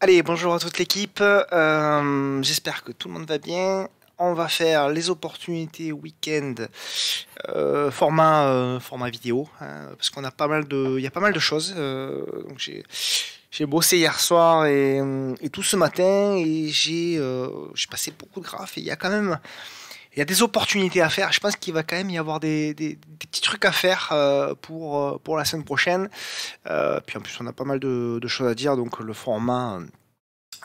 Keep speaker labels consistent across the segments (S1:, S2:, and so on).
S1: Allez, bonjour à toute l'équipe. Euh, j'espère que tout le monde va bien. On va faire les opportunités week-end euh, format, euh, format vidéo, hein, parce qu'on a pas mal de, il y a pas mal de choses. donc j'ai j'ai bossé hier soir et, et, tout ce matin et j'ai passé beaucoup de graphes. Et il y a quand même il y a des opportunités à faire. Je pense qu'il va quand même y avoir des, petits trucs à faire euh, euh, pour, la semaine prochaine. Euh, puis en plus, on a pas mal de, choses à dire, donc le format.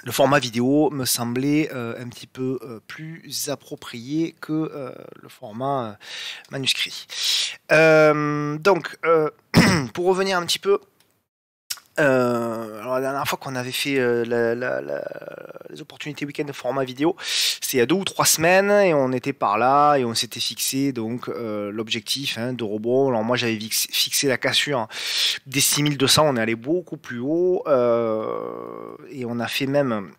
S1: Le format vidéo me semblait un petit peu plus approprié que le format manuscrit. donc, pour revenir un petit peu euh, alors la dernière fois qu'on avait fait euh, les opportunités week-end de format vidéo, c'est il y a deux ou trois semaines et on était par là et on s'était fixé donc euh, l'objectif hein, de robot. Alors moi j'avais fixé la cassure hein, des 6200, on est allé beaucoup plus haut et on a fait même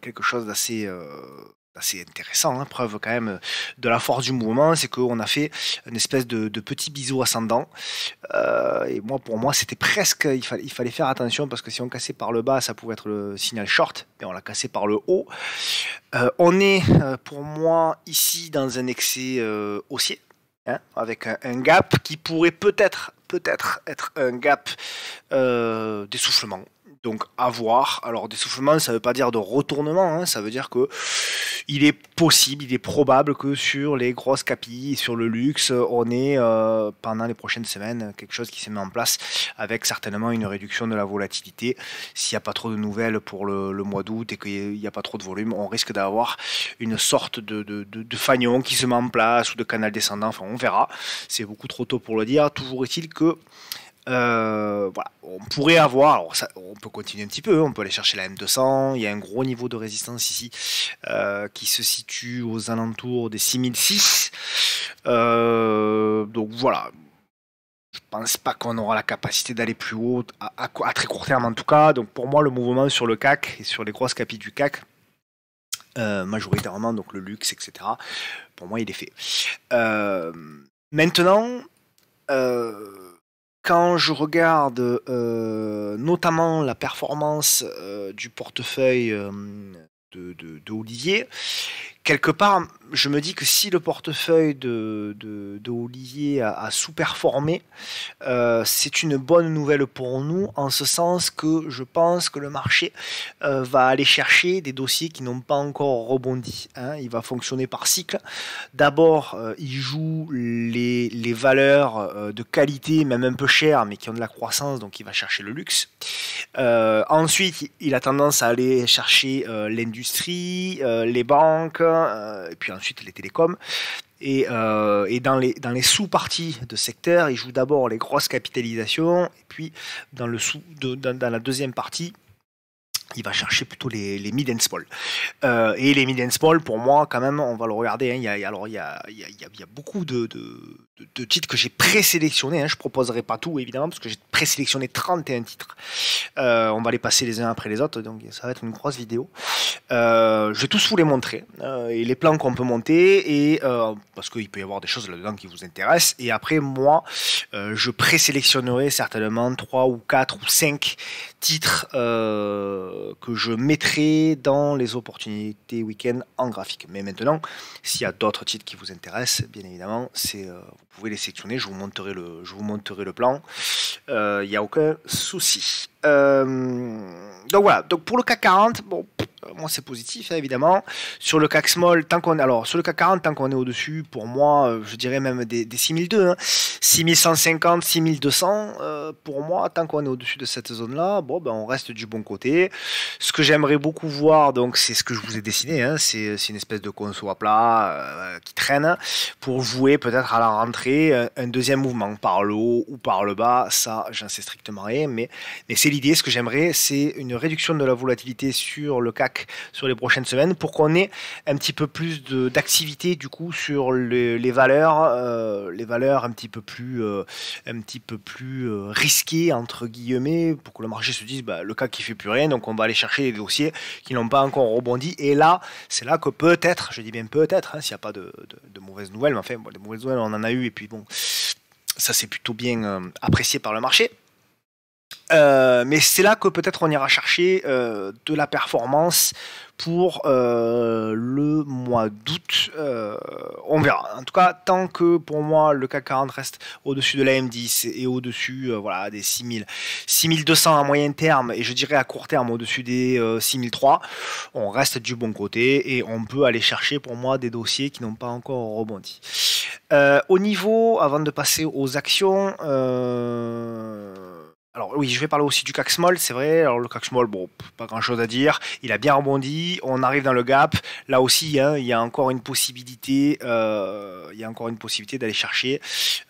S1: quelque chose d'assez c'est intéressant, hein. preuve quand même euh, de la force du mouvement, c'est qu'on a fait une espèce de, petit biseau ascendant. Euh, et moi, pour moi, c'était presque, il fallait, faire attention parce que si on cassait par le bas, ça pouvait être le signal short, Et on l'a cassé par le haut. Euh, on est, pour moi, ici dans un excès haussier. Hein, avec un, un, gap qui pourrait peut-être peut-être être un gap d'essoufflement donc avoir, alors Alors d'essoufflement, ça ne veut pas dire de retournement, hein. ça veut dire que il est possible, il est probable que sur les grosses capilles, sur le luxe, on ait euh, pendant les prochaines semaines quelque chose qui se met en place avec certainement une réduction de la volatilité. S'il n'y a pas trop de nouvelles pour le, mois d'août et qu'il n'y a pas trop de volume, on risque d'avoir une sorte de, de, de, fagnon qui se met en place ou de canal descendant. Enfin, on verra. C'est beaucoup trop tôt pour le dire. Toujours est-il que euh, on pourrait avoir, on peut continuer un petit peu, hein. on peut aller chercher la M200, il y a un gros niveau de résistance ici euh, qui se situe aux alentours des 6006. Euh, donc voilà, je pense pas qu'on aura la capacité d'aller plus haut, à, très court terme en tout cas. Donc pour moi, le mouvement sur le CAC et sur les grosses capilles du CAC, majoritairement donc le luxe, etc., pour moi il est fait. maintenant, quand je regarde euh, notamment la performance euh, du portefeuille euh, de, quelque part, je me dis que si le portefeuille de, de, Olivier a, sous-performé, euh, c'est une bonne nouvelle pour nous, en ce sens que je pense que le marché euh, va aller chercher des dossiers qui n'ont pas encore rebondi. Hein. Il va fonctionner par cycle. D'abord, euh, il joue les, les valeurs de qualité, même un peu chères, mais qui ont de la croissance, donc il va chercher le luxe. ensuite, il a tendance à aller chercher l'industrie, les banques, euh, et puis ensuite les télécoms. Et, euh, et, dans les, dans les sous-parties de secteur, il joue d'abord les grosses capitalisations, et puis dans, le sous, dans, la deuxième partie, il va chercher plutôt les, les mid and small. Euh, et les mid and small, pour moi, quand même, on va le regarder. Hein. il, y a, alors, il, y il, y y a beaucoup de, de, titres que j'ai présélectionnés. Hein. Je ne proposerai pas tout, évidemment, parce que j'ai présélectionné 31 titres. Euh, on va les passer les uns après les autres, donc ça va être une grosse vidéo. Euh, je vais tous vous les montrer, euh, et les plans qu'on peut monter, et parce qu'il peut y avoir des choses là-dedans qui vous intéressent. Et après, moi, je présélectionnerai certainement 3 ou 4 ou 5 titres que je mettrai dans les opportunités week-end en graphique. Mais maintenant, s'il y a d'autres titres qui vous intéressent, bien évidemment, c'est vous pouvez les sectionner, je vous montrerai le, je vous montrerai le plan. Il euh, n'y a aucun souci. Euh, donc voilà, donc pour le CAC 40, bon, moi c'est positif hein, évidemment. Sur le CAC Small, tant qu'on alors sur le CAC 40, tant qu'on est au-dessus, pour moi, euh, je dirais même des, des 6002, hein, 6150, 6200, euh, pour moi, tant qu'on est au-dessus de cette zone-là, bon, ben, on reste du bon côté. Ce que j'aimerais beaucoup voir, donc c'est ce que je vous ai dessiné, hein, c'est une espèce de conso à plat qui traîne pour jouer peut-être à la rentrée un, deuxième mouvement par le haut ou par le bas. Ça, j'en sais strictement rien, mais, mais c'est l'idée, ce que j'aimerais, c'est une réduction de la volatilité sur le CAC sur les prochaines semaines pour qu'on ait un petit peu plus d'activité du coup sur les, valeurs, euh, les valeurs un petit peu plus, euh, un petit peu plus euh, risquées entre guillemets, pour que le marché se dise bah, le CAC qui fait plus rien, donc on va aller chercher les dossiers qui n'ont pas encore rebondi. Et là, c'est là que peut-être, je dis bien peut-être, hein, s'il n'y a pas de, mauvaises nouvelles, mais enfin, des mauvaises nouvelles on en a eu et puis bon. Ça, c'est plutôt bien apprécié par le marché. Euh, mais c'est là que peut-être on ira chercher euh, de la performance pour euh, le mois d'août. on verra. En tout cas, tant que pour moi le CAC 40 reste au-dessus de la M10 et au-dessus voilà, des 6000, 6200 à moyen terme et je dirais à court terme au-dessus des 6003, on reste du bon côté et on peut aller chercher pour moi des dossiers qui n'ont pas encore rebondi. au niveau, avant de passer aux actions, alors oui, je vais parler aussi du CAC Small, c'est vrai. Alors le CAC Small, bon, pas grand-chose à dire. Il a bien rebondi, on arrive dans le gap. Là aussi, hein, il y a encore une possibilité, euh, il y a encore une possibilité d'aller chercher,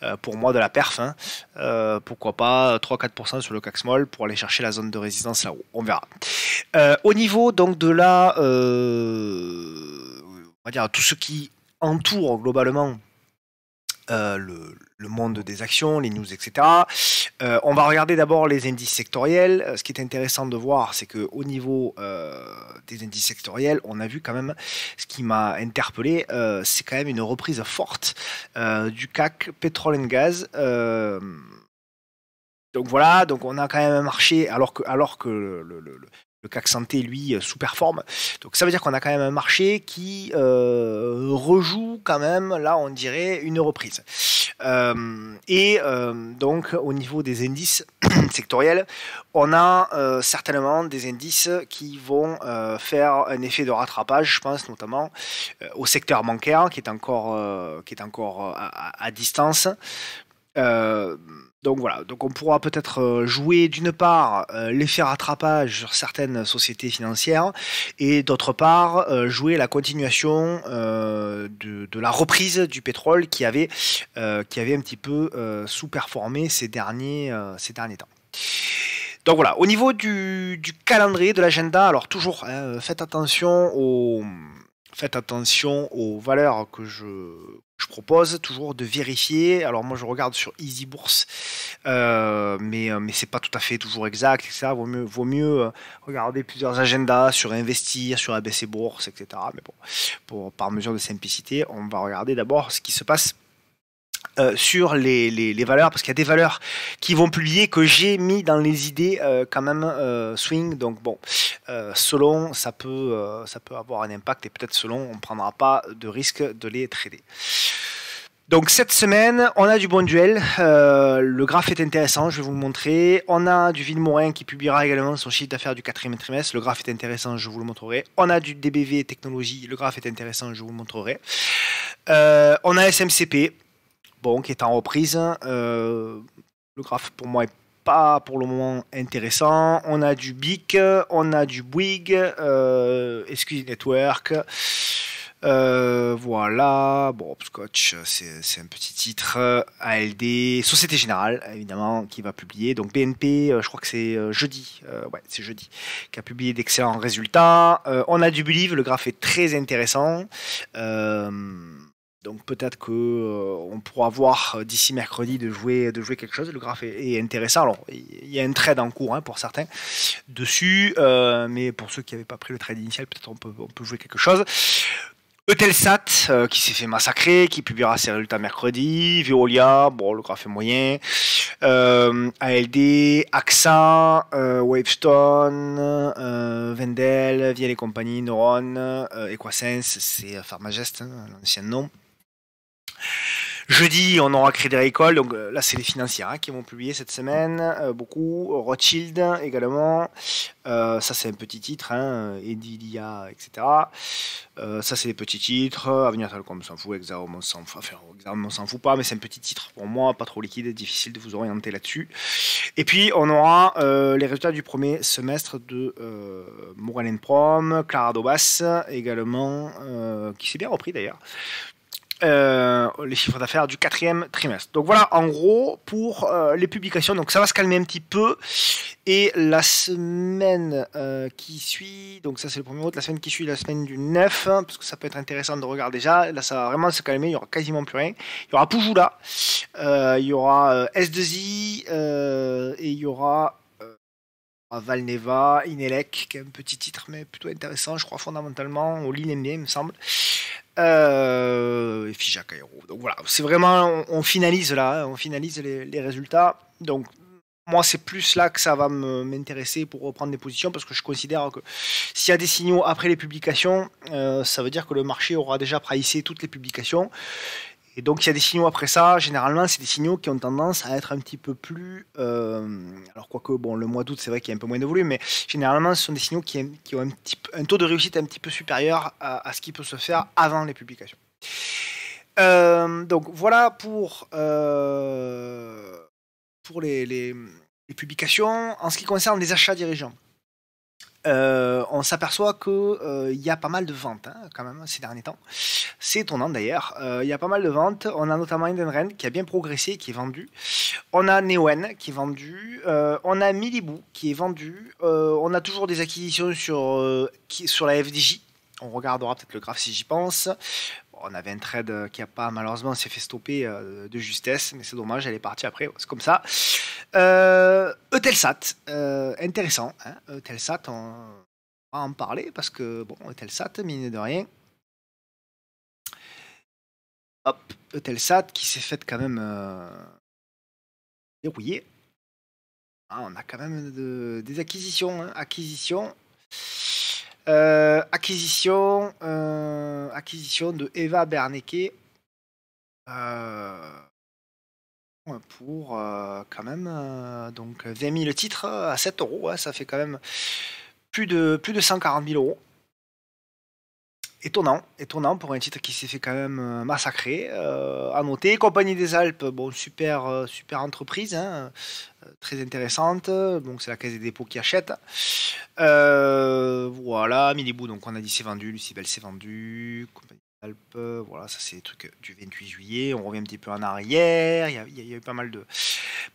S1: euh, pour moi, de la perf. Hein. Euh, pourquoi pas 3-4% sur le CAC Small pour aller chercher la zone de résistance là-haut. On verra. au niveau donc de la, on va dire tout ce qui entoure globalement le, le, monde des actions, les news, etc. Euh, on va regarder d'abord les indices sectoriels. Euh, ce qui est intéressant de voir, c'est qu'au niveau euh, des indices sectoriels, on a vu quand même, ce qui m'a interpellé, c'est quand même une reprise forte du CAC pétrole et gaz. donc voilà, donc on a quand même un marché, alors que, alors que le le CAC Santé, lui, euh, sous-performe. Donc ça veut dire qu'on a quand même un marché qui euh, rejoue quand même, là on dirait, une reprise. Euh, et donc au niveau des indices sectoriels, on a certainement des indices qui vont faire un effet de rattrapage, je pense notamment au secteur bancaire qui est encore, qui est encore à, distance. Donc voilà, donc on pourra peut-être euh, jouer d'une part euh, l'effet rattrapage sur certaines sociétés financières et d'autre part euh, jouer la continuation de, la reprise du pétrole qui avait, qui avait un petit peu sous-performé ces derniers, ces derniers temps. Donc voilà, au niveau du, calendrier, de l'agenda, alors toujours, hein, faites attention aux faites attention aux valeurs que je, propose toujours de vérifier. Alors moi je regarde sur Easy Bourse, euh, mais, euh, mais c'est pas tout à fait toujours exact, ça Vaut mieux, vaut mieux euh, regarder plusieurs agendas sur investir, sur ABC Bourse, etc. Mais bon, pour, par mesure de simplicité, on va regarder d'abord ce qui se passe euh, sur les, valeurs, parce qu'il y a des valeurs qui vont publier que j'ai mis dans les idées euh, quand même euh, swing. Donc bon, selon, ça peut, ça peut avoir un impact et peut-être selon, on ne prendra pas de risque de les trader. Donc cette semaine, on a du bon duel. le graphe est intéressant, je vais vous le montrer. On a du Villemorin qui publiera également son chiffre d'affaires du quatrième trimestre. Le graphe est intéressant, je vous le montrerai. On a du DBV Technologie, le graphe est intéressant, je vous le montrerai. on a SMCP, bon, qui est en reprise. Hein, euh, le graphe pour moi est pas pour le moment intéressant. On a du BIC, on a du Bouygues, euh, Excuse Network. Euh, voilà, bon, Scotch, c'est un petit titre. ALD, Société Générale, évidemment, qui va publier. Donc BNP, euh, je crois que c'est jeudi, ouais, c'est jeudi, qui a publié d'excellents résultats. on a du Believe, le graphe est très intéressant. Donc peut-être qu'on euh, pourra voir euh, d'ici mercredi de jouer, de jouer quelque chose. Le graphe est, intéressant. Alors il y a un trade en cours hein, pour certains dessus, euh, mais pour ceux qui n'avaient pas pris le trade initial, peut-être on peut, jouer quelque chose. Eutelsat, qui s'est fait massacrer, qui publiera ses résultats mercredi, Veolia, bon, le graphe est moyen, ALD, AXA, Wavestone, Vendel, Viel et compagnie, Neuron, Equasense, c'est Pharmagest, hein, l'ancien nom. Jeudi, on aura Crédit à donc euh, là c'est les financières hein, qui vont publier cette semaine, euh, beaucoup. Rothschild également, euh, ça c'est un petit titre, hein, Edilia, etc. ça c'est des petits titres, Avenir Telecom s'en fout, Exaom on s'en fout, enfin, on s'en fout pas, mais c'est un petit titre pour moi, pas trop liquide, difficile de vous orienter là-dessus. Et puis on aura les résultats du premier semestre de Morgan Prom, Clara Dobas également, qui s'est bien repris d'ailleurs, euh, les chiffres d'affaires du quatrième trimestre. Donc voilà, en gros, pour euh, les publications, donc ça va se calmer un petit peu. Et la semaine euh, qui suit, donc ça c'est le premier mot. la semaine qui suit, la semaine du 9, hein, parce que ça peut être intéressant de regarder déjà. Là, ça va vraiment se calmer, il n'y aura quasiment plus rien. Il y aura Pujula. il y aura S2I, et il y aura Valneva, Inelec, qui est un petit titre mais plutôt intéressant, je crois fondamentalement, au l'aime, il me semble. Euh, et Fija Cairo. Donc voilà, c'est vraiment, on, finalise là, hein, on finalise les, résultats. Donc moi, c'est plus là que ça va m'intéresser pour reprendre des positions parce que je considère que s'il y a des signaux après les publications, euh, ça veut dire que le marché aura déjà pricé toutes les publications et donc il y a des signaux après ça, généralement c'est des signaux qui ont tendance à être un petit peu plus... Euh, alors quoique, bon, le mois d'août c'est vrai qu'il y a un peu moins de volume, mais généralement ce sont des signaux qui, ont un, taux de réussite un petit peu supérieur à, ce qui peut se faire avant les publications. Euh, donc voilà pour, euh, pour les publications. En ce qui concerne les achats dirigeants. Euh, on s'aperçoit qu'il euh, y a pas mal de ventes hein, quand même ces derniers temps. C'est étonnant d'ailleurs. Euh, il y a pas mal de ventes. On a notamment Indenren qui a bien progressé, qui est vendu. On a Neowen qui est vendu. on a Milibou qui est vendu. on a toujours des acquisitions sur, sur la FDJ. On regardera peut-être le graphe si j'y pense on avait un trade euh, qui a pas, malheureusement, s'est fait stopper euh, de justesse, mais c'est dommage, elle est partie après, c'est comme ça. Euh, Eutelsat, euh, intéressant, hein, Eutelsat, on va en parler parce que, bon, Eutelsat, mine de rien. Hop, Eutelsat qui s'est fait quand même euh, ah, on a quand même des acquisitions, hein, acquisitions. Euh, acquisition, euh, acquisition de Eva Berneke euh, pour quand même donc 20 000 titres à 7 euros. ça fait quand même plus de, plus de 140 000 euros étonnant, étonnant pour un titre qui s'est fait quand même euh, massacrer. Euh, à noter, Compagnie des Alpes, bon, super, euh, super entreprise, hein, euh, très intéressante. Bon, c'est la Caisse des dépôts qui achète. voilà, Milibou, donc on a dit c'est vendu, Lucibel c'est vendu, Compagnie des Alpes, voilà, ça c'est le trucs du 28 juillet. On revient un petit peu en arrière, il y, a eu pas mal de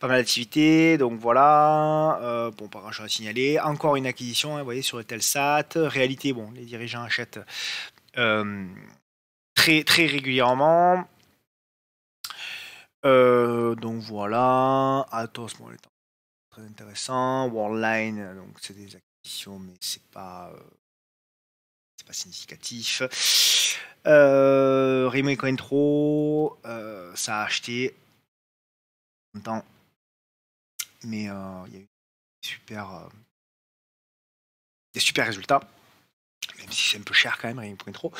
S1: pas d'activités, donc voilà, bon, pas grand chose à signaler. Encore une acquisition, hein, vous voyez, sur le Telsat. Réalité, bon, les dirigeants achètent euh, très, très régulièrement. Euh, donc voilà, Atos, bon, est très intéressant. Worldline donc c'est des acquisitions, mais c'est pas euh, pas significatif. Euh, Raymond ça a acheté longtemps, mais il y a eu des super, des super résultats même si c'est un peu cher quand même, rien pour trop.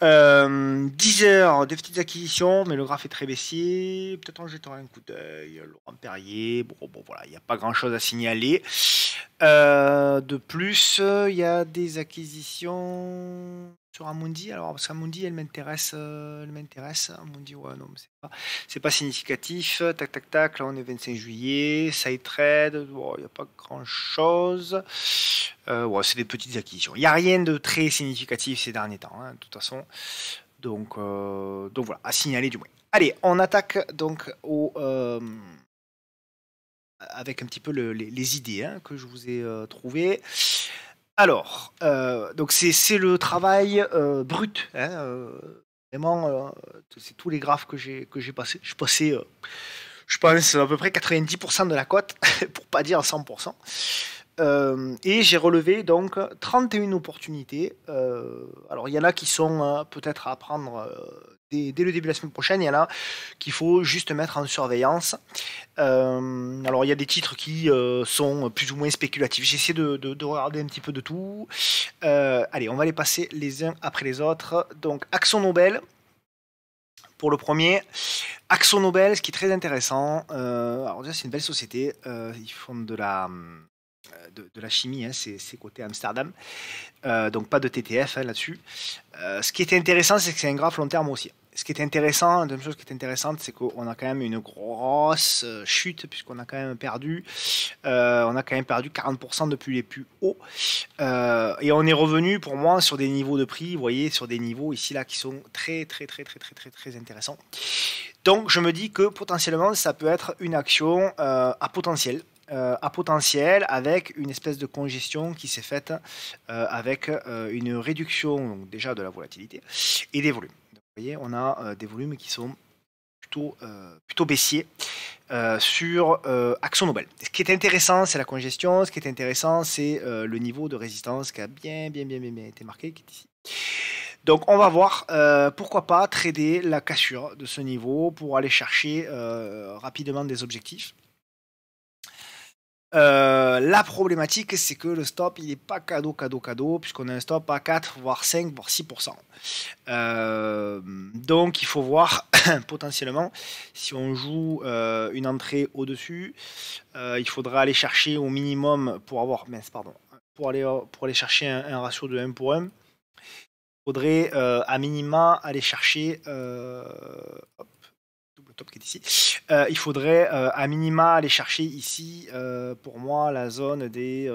S1: 10 heures des petites acquisitions, mais le graphe est très baissier. Peut-être en jetant un coup d'œil, Laurent Perrier. Bon, bon voilà, il n'y a pas grand-chose à signaler. Euh, de plus, il y a des acquisitions sur Amundi, alors parce qu'Amundi, elle m'intéresse, euh, elle m'intéresse. Amundi, ouais, non, c'est pas, c'est pas significatif. Tac, tac, tac. Là, on est 25 juillet. Side trade, il n'y a pas grand chose. Euh, c'est des petites acquisitions. Il n'y a rien de très significatif ces derniers temps, hein, de toute façon. Donc, euh, donc voilà, à signaler du moins. Allez, on attaque donc au avec un petit peu les, idées hein, que je vous ai trouvées. Alors, euh, donc c'est le travail euh, brut. Hein, euh, vraiment, c'est tous les graphes que j'ai que j'ai passé. Je passais, je pense à peu près 90% de la cote, pour pas dire 100%. Euh, et j'ai relevé donc 31 opportunités. Euh, alors il y en a qui sont euh, peut-être à prendre dès, le début de la semaine prochaine, il y en a qu'il faut juste mettre en surveillance. alors il y a des titres qui sont plus ou moins spéculatifs. J'essaie de, de, regarder un petit peu de tout. allez, on va les passer les uns après les autres. Donc Axon Nobel. Pour le premier, Axon Nobel, ce qui est très intéressant. alors déjà c'est une belle société. ils font de la... Hum, euh, de, la chimie, hein, c'est côté Amsterdam. Euh, donc pas de TTF hein, là-dessus. Euh, ce qui est intéressant, c'est que c'est un graphe long terme aussi. Ce qui est intéressant, chose qui est intéressante, c'est qu'on a quand même une grosse chute, puisqu'on a quand même perdu, on a quand même perdu 40% depuis les plus hauts. et on est revenu, pour moi, sur des niveaux de prix, vous voyez, sur des niveaux ici-là qui sont très, très, très, très, très, très, très intéressants. Donc je me dis que potentiellement, ça peut être une action à potentiel euh, à potentiel avec une espèce de congestion qui s'est faite euh, avec euh, une réduction donc déjà de la volatilité et des volumes. vous voyez, on a des volumes qui sont plutôt, plutôt baissiers sur Action Nobel. Ce qui est intéressant, c'est la congestion. Ce qui est intéressant, c'est le niveau de résistance qui a bien, bien, bien, bien, été marqué, qui est ici. Donc on va voir, pourquoi pas trader la cassure de ce niveau pour aller chercher rapidement des objectifs. Euh, la problématique, c'est que le stop, il n'est pas cadeau, cadeau, cadeau, puisqu'on a un stop à 4, voire 5, voire 6%. Euh, donc, il faut voir potentiellement si on joue euh, une entrée au-dessus, il faudra aller chercher au minimum pour avoir, mince, pardon, pour aller, pour aller chercher un, ratio de 1 pour 1. Il faudrait à minima aller chercher qui est ici, euh, il faudrait euh, à minima aller chercher ici, euh, pour moi, la zone des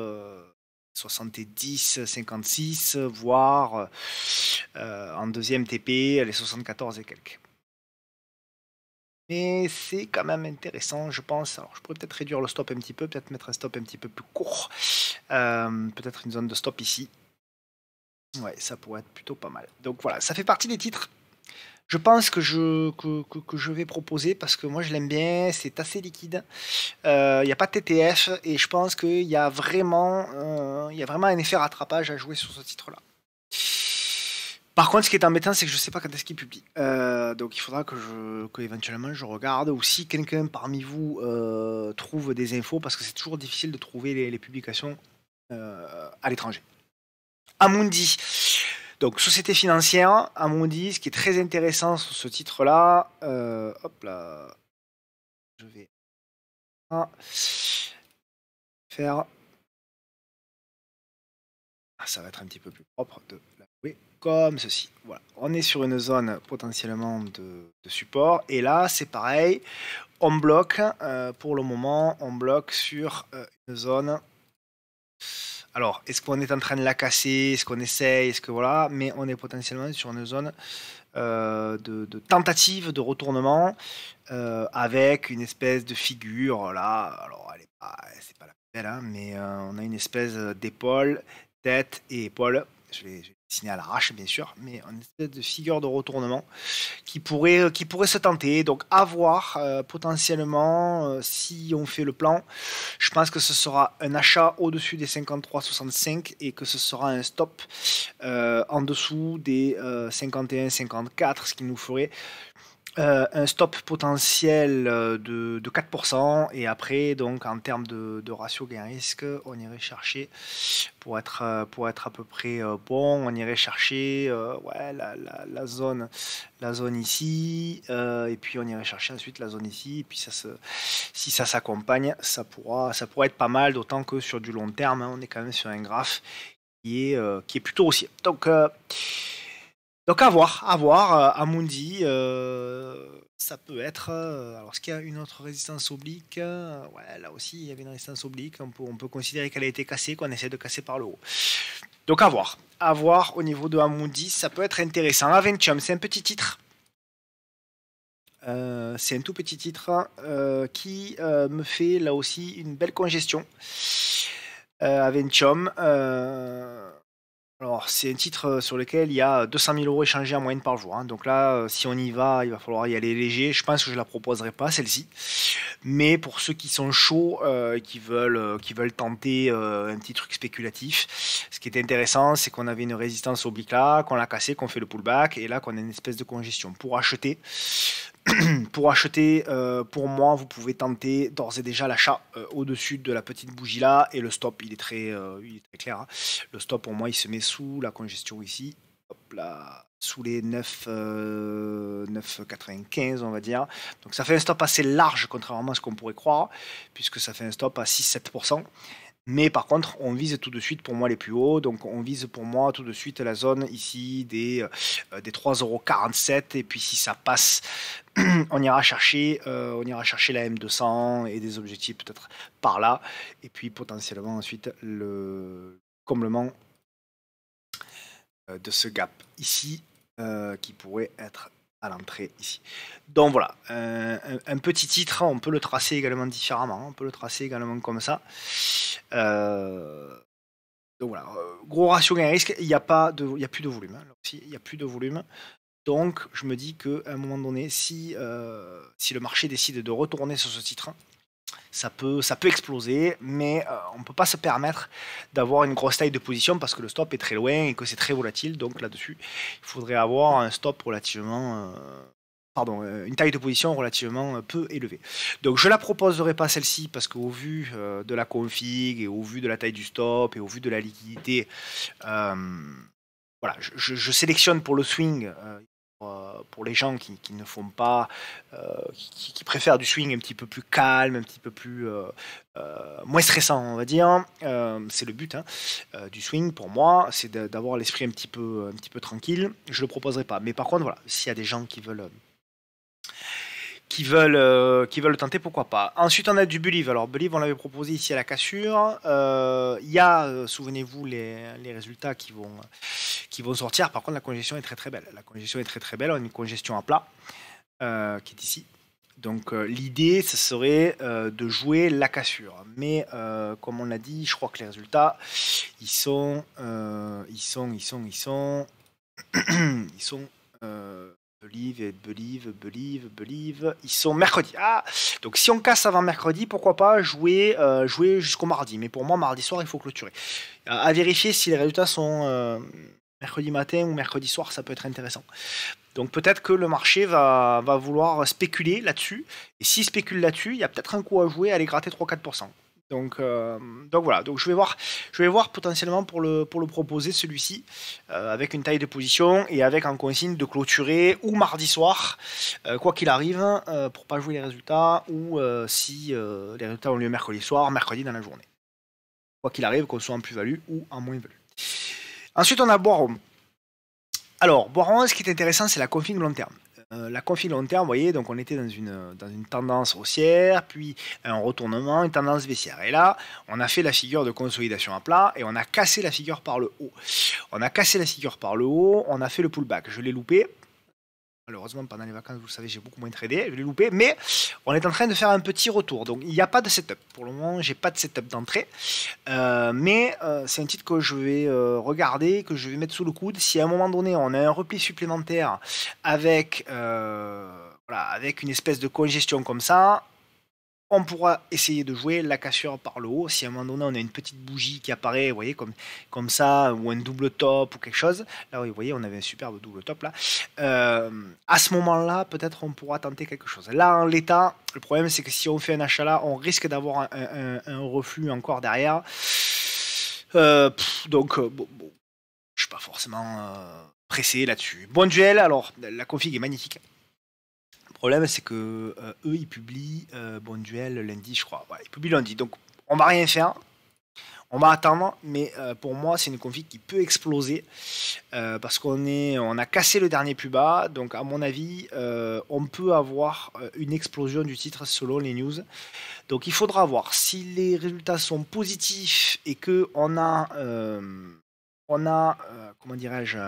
S1: 70, 56, voire en deuxième TP, les 74 et quelques. Mais c'est quand même intéressant, je pense. Alors, je pourrais peut-être réduire le stop un petit peu, peut-être mettre un stop un petit peu plus court. peut-être une zone de stop ici. Ouais, ça pourrait être plutôt pas mal. Donc voilà, ça fait partie des titres je pense que je, que, je vais proposer parce que moi je l'aime bien, c'est assez liquide. Euh, il n'y a pas de TTF et je pense qu'il y, a vraiment, euh, y a vraiment un effet rattrapage à jouer sur ce titre-là. Par contre, ce qui est embêtant, c'est que je ne sais pas quand est-ce qu'il publie. Euh, donc il faudra que, je, éventuellement je regarde ou si quelqu'un parmi vous trouve des infos, parce que c'est toujours difficile de trouver les, publications à l'étranger. Amundi, donc, Société financière, à mon dit, ce qui est très intéressant sur ce titre-là, euh, hop là, je vais ah, faire. Ah, ça va être un petit peu plus propre de la jouer comme ceci. Voilà, on est sur une zone potentiellement de, support, et là, c'est pareil. On bloque, euh, pour le moment, on bloque sur euh, une zone alors, est-ce qu'on est en train de la casser Est-ce qu'on essaye Est-ce que voilà Mais on est potentiellement sur une zone euh, de, tentative de retournement euh, avec une espèce de figure là. Alors, elle n'est pas, pas la belle, hein, mais euh, on a une espèce d'épaule, tête et épaule. Je Signé à l'arrache, bien sûr, mais une état de figure de retournement qui pourrait, euh, qui pourrait se tenter. Donc, avoir euh, potentiellement euh, si on fait le plan. Je pense que ce sera un achat au-dessus des 53,65 et que ce sera un stop en dessous des 51,54, ce qui nous ferait euh, un stop potentiel euh, de, 4%, et après, donc en termes de, ratio gain-risque, on irait chercher, pour être, euh, pour être à peu près bon, on irait chercher ouais, la, la, zone, la zone ici, et puis on irait chercher ensuite la zone ici, et puis ça se, si ça s'accompagne, ça pourra, ça pourra être pas mal, d'autant que sur du long terme, hein, on est quand même sur un graphe qui est, qui est plutôt haussier. Donc, donc à voir, à voir, euh, à euh, ça peut être... Euh, alors ce qu'il y a une autre résistance oblique Ouais, là aussi, il y avait une résistance oblique, on peut, considérer qu'elle a été cassée, qu'on essaie de casser par le haut. Donc à voir, à voir au niveau de Amundi, ça peut être intéressant. Aventium, c'est un petit titre. c'est un tout petit titre qui me fait là aussi une belle congestion. Aventium, alors, c'est un titre euh, sur lequel il y a 200 000 euros échangés en moyenne par jour. Hein. Donc là, euh, si on y va, il va falloir y aller léger. Je pense que je ne la proposerai pas, celle-ci. Mais pour ceux qui sont chauds, euh, et qui, veulent, qui veulent tenter un petit truc spéculatif, ce qui est intéressant, c'est qu'on avait une résistance oblique là, qu'on l'a cassée, qu'on fait le pullback, et là qu'on a une espèce de congestion. Pour acheter, pour acheter euh, pour moi, vous pouvez tenter d'ores et déjà l'achat euh, au-dessus de la petite bougie là et le stop, il est très, euh, clair. Hein. Le stop pour moi, il se met sous la congestion ici, sous les 9,95 on va dire. Donc ça fait un stop assez large contrairement à ce qu'on pourrait croire puisque ça fait un stop à 6-7%. Mais par contre, on vise tout de suite pour moi les plus hauts. Donc on vise pour moi tout de suite la zone ici des, euh, euh, des 3,47€. Et puis si ça passe, on ira chercher euh, on ira chercher la M200 et des objectifs peut-être par là. Et puis potentiellement ensuite le comblement de ce gap ici qui pourrait être à l'entrée ici. Donc voilà, un, petit titre, on peut le tracer également différemment, on peut le tracer également comme ça. Euh, donc voilà, euh, gros ratio gain-risque, il n'y a, pas a plus de volume. Hein, n'y a plus de volume. Donc je me dis qu'à un moment donné, si, euh, si le marché décide de retourner sur ce titre, ça peut, ça peut exploser, mais euh, on ne peut pas se permettre d'avoir une grosse taille de position parce que le stop est très loin et que c'est très volatile. Donc là-dessus, il faudrait avoir un stop relativement... Euh, pardon, euh, une taille de position relativement peu élevée. Donc je la proposerai pas celle-ci parce qu'au vu de la config et au vu de la taille du stop et au vu de la liquidité, voilà, je, sélectionne pour le swing euh, pour les gens qui, ne font pas, euh, qui, préfèrent du swing un petit peu plus calme, un petit peu plus euh, moins stressant, on va dire. c'est le but hein, du swing pour moi, c'est d'avoir l'esprit un petit peu, un petit peu tranquille. Je le proposerai pas. Mais par contre, voilà, s'il y a des gens qui veulent qui veulent, euh, qui veulent tenter, pourquoi pas. Ensuite, on a du Believe. Alors, Believe, on l'avait proposé ici à la cassure. Euh, il y a, euh, souvenez-vous, les, résultats qui vont, qui vont sortir. Par contre, la congestion est très très belle. La congestion est très très belle. On a une congestion à plat qui est ici. Donc, l'idée, ce serait de jouer la cassure. Mais, comme on l'a dit, je crois que les résultats, ils sont. ils sont. Ils sont. Ils sont. ils sont. Believe Believe, Believe, Believe. Ils sont mercredi. Ah Donc si on casse avant mercredi, pourquoi pas jouer, euh, jouer jusqu'au mardi. Mais pour moi, mardi soir, il faut clôturer. À, vérifier si les résultats sont euh, mercredi matin ou mercredi soir, ça peut être intéressant. Donc peut-être que le marché va, vouloir spéculer là-dessus. Et s'il spécule là-dessus, il y a peut-être un coup à jouer à les gratter 3-4%. Donc, euh, donc voilà, donc je vais voir, je vais voir potentiellement pour le, pour le proposer celui-ci euh, avec une taille de position et avec en consigne de clôturer ou mardi soir, euh, quoi qu'il arrive, pour pas jouer les résultats ou si les résultats ont lieu mercredi soir, mercredi dans la journée. Quoi qu'il arrive, qu'on soit en plus-value ou en moins-value. Ensuite, on a Boiron. Alors, Boiron, ce qui est intéressant, c'est la config long terme. Euh, la config long terme, vous voyez, donc on était dans une, dans une tendance haussière, puis un retournement, une tendance baissière. Et là, on a fait la figure de consolidation à plat et on a cassé la figure par le haut. On a cassé la figure par le haut, on a fait le pullback. Je l'ai loupé, Malheureusement, pendant les vacances, vous le savez, j'ai beaucoup moins tradé, je l'ai loupé, mais on est en train de faire un petit retour. Donc, il n'y a pas de setup. Pour le moment, j'ai pas de setup d'entrée. Euh, mais euh, c'est un titre que je vais euh, regarder, que je vais mettre sous le coude. Si à un moment donné, on a un repli supplémentaire avec, avec une espèce de congestion comme ça, on pourra essayer de jouer la cassure par le haut. Si à un moment donné on a une petite bougie qui apparaît, vous voyez, comme, comme ça, ou un double top ou quelque chose, là vous voyez, on avait un superbe double top là. Euh, à ce moment-là, peut-être on pourra tenter quelque chose. Là en l'état, le problème c'est que si on fait un achat là, on risque d'avoir un, reflux encore derrière. Euh, donc, euh, bon, ne je suis pas forcément pressé là-dessus. Bon duel, alors la config est magnifique. Le problème, c'est que euh, eux, ils publient euh, Bon Duel lundi, je crois. ils publient lundi. Donc, on va rien faire. On va attendre, mais euh, pour moi, c'est une config qui peut exploser parce qu'on on a cassé le dernier plus bas. Donc, à mon avis, on peut avoir une explosion du titre selon les news. Donc, il faudra voir si les résultats sont positifs et qu'on on a, on a, comment dirais-je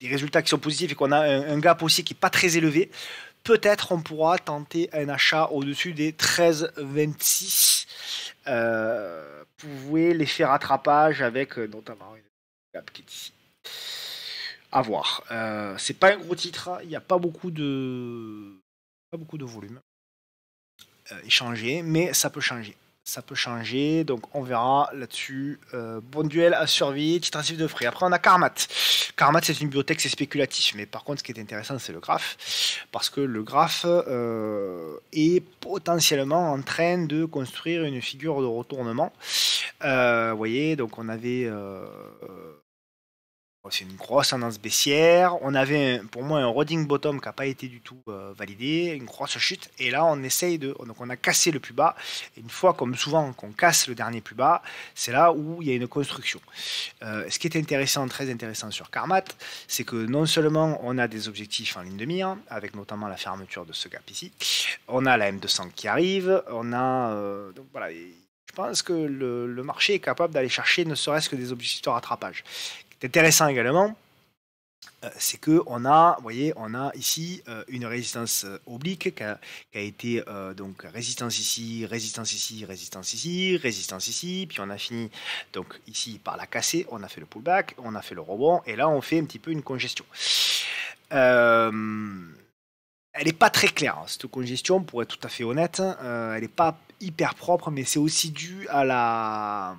S1: des résultats qui sont positifs et qu'on a un, gap aussi qui n'est pas très élevé, peut-être on pourra tenter un achat au-dessus des 13,26. Euh, pouvez les faire rattrapage avec euh, notamment une gap qui est ici. A voir. Euh, c'est pas un gros titre, hein. il n'y a pas beaucoup de, beaucoup de volume euh, échangé, mais ça peut changer ça peut changer, donc on verra là-dessus. Euh, bon duel à survie, titratif de frais. Après, on a Karmat. Karmat, c'est une bibliothèque, c'est spéculatif, mais par contre, ce qui est intéressant, c'est le graphe, parce que le graphe euh, est potentiellement en train de construire une figure de retournement. Euh, vous voyez, donc on avait Oh, c'est une grosse tendance baissière. On avait pour moi un roding bottom qui n'a pas été du tout euh, validé, une grosse chute. Et là, on essaye de. Donc, on a cassé le plus bas. Et une fois, comme souvent, qu'on casse le dernier plus bas, c'est là où il y a une construction. Euh, ce qui est intéressant, très intéressant sur Karmat, c'est que non seulement on a des objectifs en ligne de mire, avec notamment la fermeture de ce gap ici, on a la M200 qui arrive, on a. Euh, je pense que le, le marché est capable d'aller chercher ne serait-ce que des objectifs de rattrapage est intéressant également, euh, c'est que on a, voyez, on a ici euh, une résistance euh, oblique qui a, été donc résistance ici, résistance ici, résistance ici, résistance ici, puis on a fini donc ici par la casser, on a fait le pullback, on a fait le rebond, et là on fait un petit peu une congestion. elle n'est pas très claire, hein, cette congestion, pour être tout à fait honnête, hein, elle n'est pas hyper propre, mais c'est aussi dû à la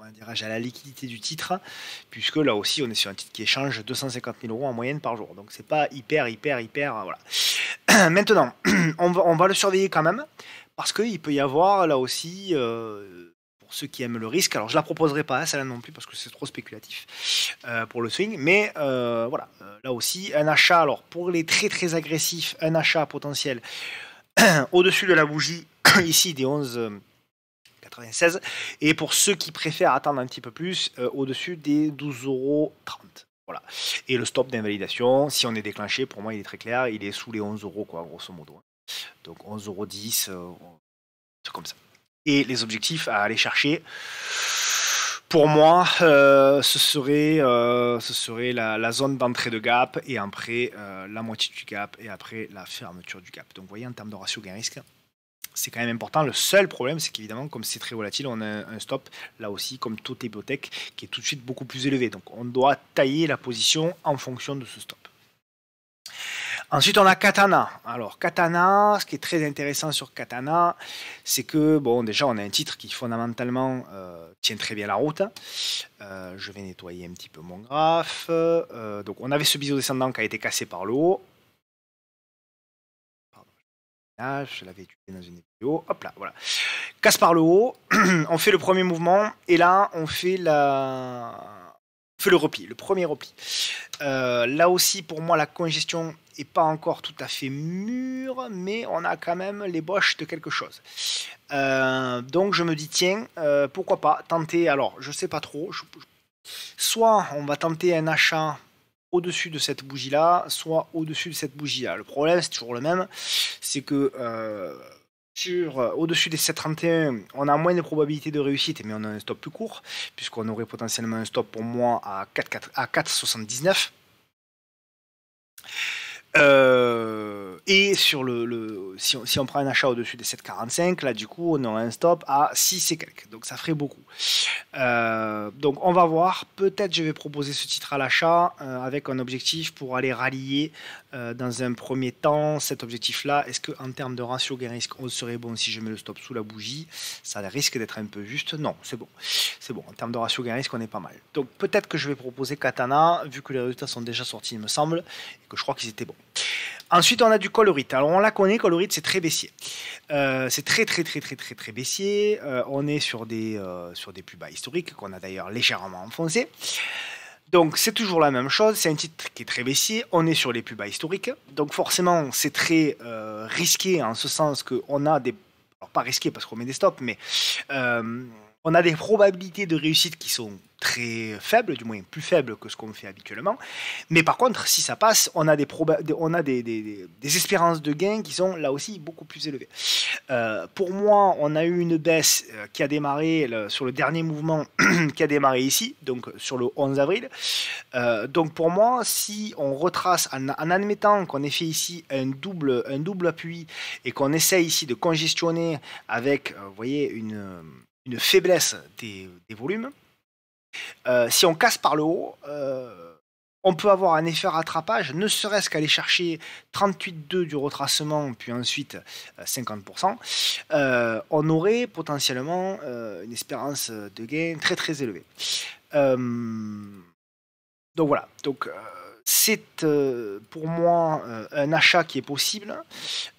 S1: on à la liquidité du titre, puisque là aussi on est sur un titre qui échange 250 000 euros en moyenne par jour. Donc ce n'est pas hyper, hyper, hyper. Euh, voilà. Maintenant, on va, le surveiller quand même, parce qu'il peut y avoir là aussi. Euh, pour ceux qui aiment le risque, alors je ne la proposerai pas hein, celle-là non plus parce que c'est trop spéculatif euh, pour le swing, mais voilà, là aussi un achat, alors pour les très très agressifs, un achat potentiel au-dessus de la bougie, ici des 11 et pour ceux qui préfèrent attendre un petit peu plus, euh, au-dessus des 12,30 euros. Voilà. Et le stop d'invalidation, si on est déclenché, pour moi, il est très clair, il est sous les 11 euros, quoi, grosso modo. Hein. Donc 11,10 euros, euh, truc comme ça. Et les objectifs à aller chercher, pour moi, euh, ce serait, ce serait la, zone d'entrée de gap et après la moitié du gap et après la fermeture du gap. Donc vous voyez, en termes de ratio gain-risque, c'est quand même important. Le seul problème, c'est qu'évidemment, comme c'est très volatile, on a un stop là aussi, comme toute hypothèque, qui est tout de suite beaucoup plus élevé. Donc on doit tailler la position en fonction de ce stop. Ensuite, on a Katana. Alors, Katana, ce qui est très intéressant sur Katana, c'est que, bon, déjà, on a un titre qui fondamentalement euh, tient très bien la route. Euh, je vais nettoyer un petit peu mon graphe. Euh, donc, on avait ce biseau descendant qui a été cassé par le haut je l'avais étudié dans une vidéo. Hop là, voilà. Casse par le haut, on fait le premier mouvement, et là, on fait la... le repli, le premier repli. Euh, là aussi, pour moi, la congestion est pas encore tout à fait mûre, mais on a quand même l'ébauche de quelque chose. Euh, donc je me dis, tiens, euh, pourquoi pas tenter, alors je sais pas trop, soit on va tenter un achat au-dessus de cette bougie-là, soit au-dessus de cette bougie-là. Le problème, c'est toujours le même, c'est que euh, sur euh, au-dessus des 7,31, on a moins de probabilités de réussite, mais on a un stop plus court, puisqu'on aurait potentiellement un stop pour moi à 4,79. À 4, euh, et sur le, si, on, prend un achat au-dessus des 7,45, là du coup on aura un stop à 6 et quelques. Donc ça ferait beaucoup. Euh, donc on va voir. Peut-être je vais proposer ce titre à l'achat euh, avec un objectif pour aller rallier euh, dans un premier temps cet objectif-là. Est-ce qu'en termes de ratio gain-risque, on serait bon si je mets le stop sous la bougie Ça risque d'être un peu juste. Non, c'est bon. C'est bon. En termes de ratio gain-risque, on est pas mal. Donc peut-être que je vais proposer Katana, vu que les résultats sont déjà sortis, il me semble, et que je crois qu'ils étaient bons. Ensuite, on a du colorite. Alors, on la connaît, colorite, c'est très baissier. Euh, c'est très, très, très, très, très, très baissier. Euh, on est sur des, euh, sur des plus bas historiques qu'on a d'ailleurs légèrement enfoncés. Donc, c'est toujours la même chose. C'est un titre qui est très baissier. On est sur les plus bas historiques. Donc, forcément, c'est très risqué en ce sens qu'on a des. Alors, pas risqué parce qu'on met des stops, mais on a des probabilités de réussite qui sont très faibles, du moins plus faibles que ce qu'on fait habituellement. Mais par contre, si ça passe, on a des, on a des, espérances de gains qui sont là aussi beaucoup plus élevées. Euh, pour moi, on a eu une baisse euh, qui a démarré sur le dernier mouvement qui a démarré ici, donc sur le 11 avril. Euh, donc pour moi, si on retrace en, admettant qu'on ait fait ici un double, un double appui et qu'on essaie ici de congestionner avec, vous voyez, une une faiblesse des, volumes. Euh, si on casse par le haut, euh, on peut avoir un effet rattrapage, ne serait-ce qu'aller chercher 38,2 du retracement, puis ensuite 50%, euh, on aurait potentiellement une espérance de gain très très élevée. donc voilà, donc c'est euh, pour moi euh, un achat qui est possible,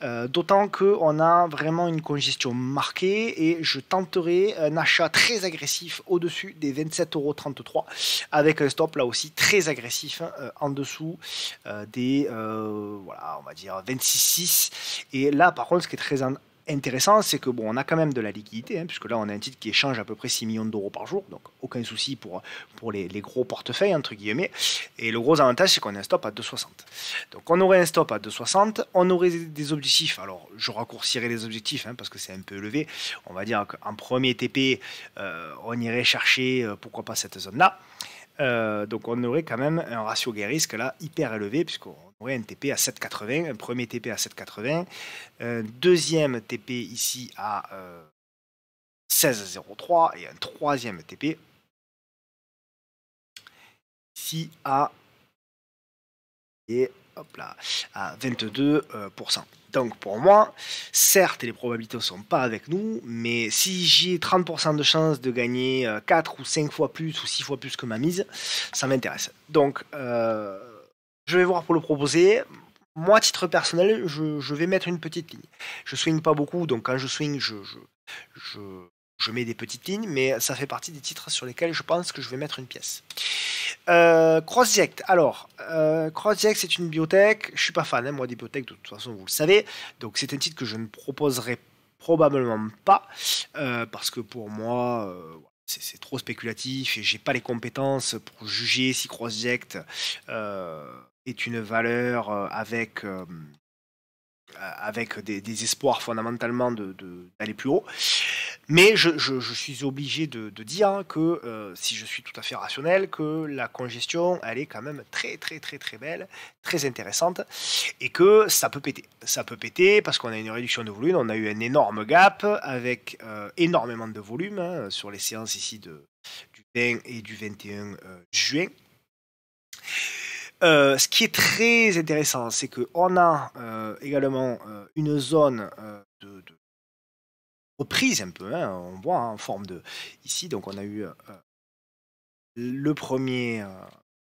S1: euh, d'autant qu'on a vraiment une congestion marquée et je tenterai un achat très agressif au-dessus des 27,33€ avec un stop là aussi très agressif hein, en dessous des, voilà, on va dire Et là, par contre, ce qui est très intéressant, c'est que bon, on a quand même de la liquidité, hein, puisque là on a un titre qui échange à peu près 6 millions d'euros par jour, donc aucun souci pour, pour les, gros portefeuilles, entre guillemets. Et le gros avantage, c'est qu'on a un stop à 2,60. Donc on aurait un stop à 2,60, on aurait des objectifs, alors je raccourcirai les objectifs, hein, parce que c'est un peu élevé, on va dire qu'en premier TP, euh, on irait chercher, euh, pourquoi pas cette zone-là. Euh, donc on aurait quand même un ratio gain/risque là hyper élevé, puisqu'on Ouais, un TP à 7,80, un premier TP à 7,80, un deuxième TP ici à 16,03 euh, et un troisième TP ici à et hop à 22%. Donc pour moi, certes, les probabilités ne sont pas avec nous, mais si j'ai 30% de chance de gagner 4 euh, ou 5 fois plus ou 6 fois plus que ma mise, ça m'intéresse. Donc euh, je vais voir pour le proposer. Moi, titre personnel, je, vais mettre une petite ligne. Je swing pas beaucoup, donc quand je swing, je, mets des petites lignes, mais ça fait partie des titres sur lesquels je pense que je vais mettre une pièce. Euh, Alors, euh, c'est une biotech. Je suis pas fan, hein, moi, des bibliothèques, de toute façon, vous le savez. Donc, c'est un titre que je ne proposerai probablement pas, euh, parce que pour moi, euh, c'est trop spéculatif et j'ai pas les compétences pour juger si Crossject. Euh, est une valeur euh, avec, euh, euh, avec des, espoirs fondamentalement d'aller de, plus haut. Mais je, suis obligé de, dire que, si je suis tout à fait rationnel, que la congestion, elle est quand même très très très très belle, très intéressante, et que ça peut péter. Ça peut péter parce qu'on a une réduction de volume, on a eu un énorme gap avec énormément de volume hein, sur les séances ici de, du 20 et du 21 juin. Euh, ce qui est très intéressant, c'est qu'on a euh, également euh, une zone de, reprise un peu. Hein, on voit hein, en forme de ici, donc on a eu le premier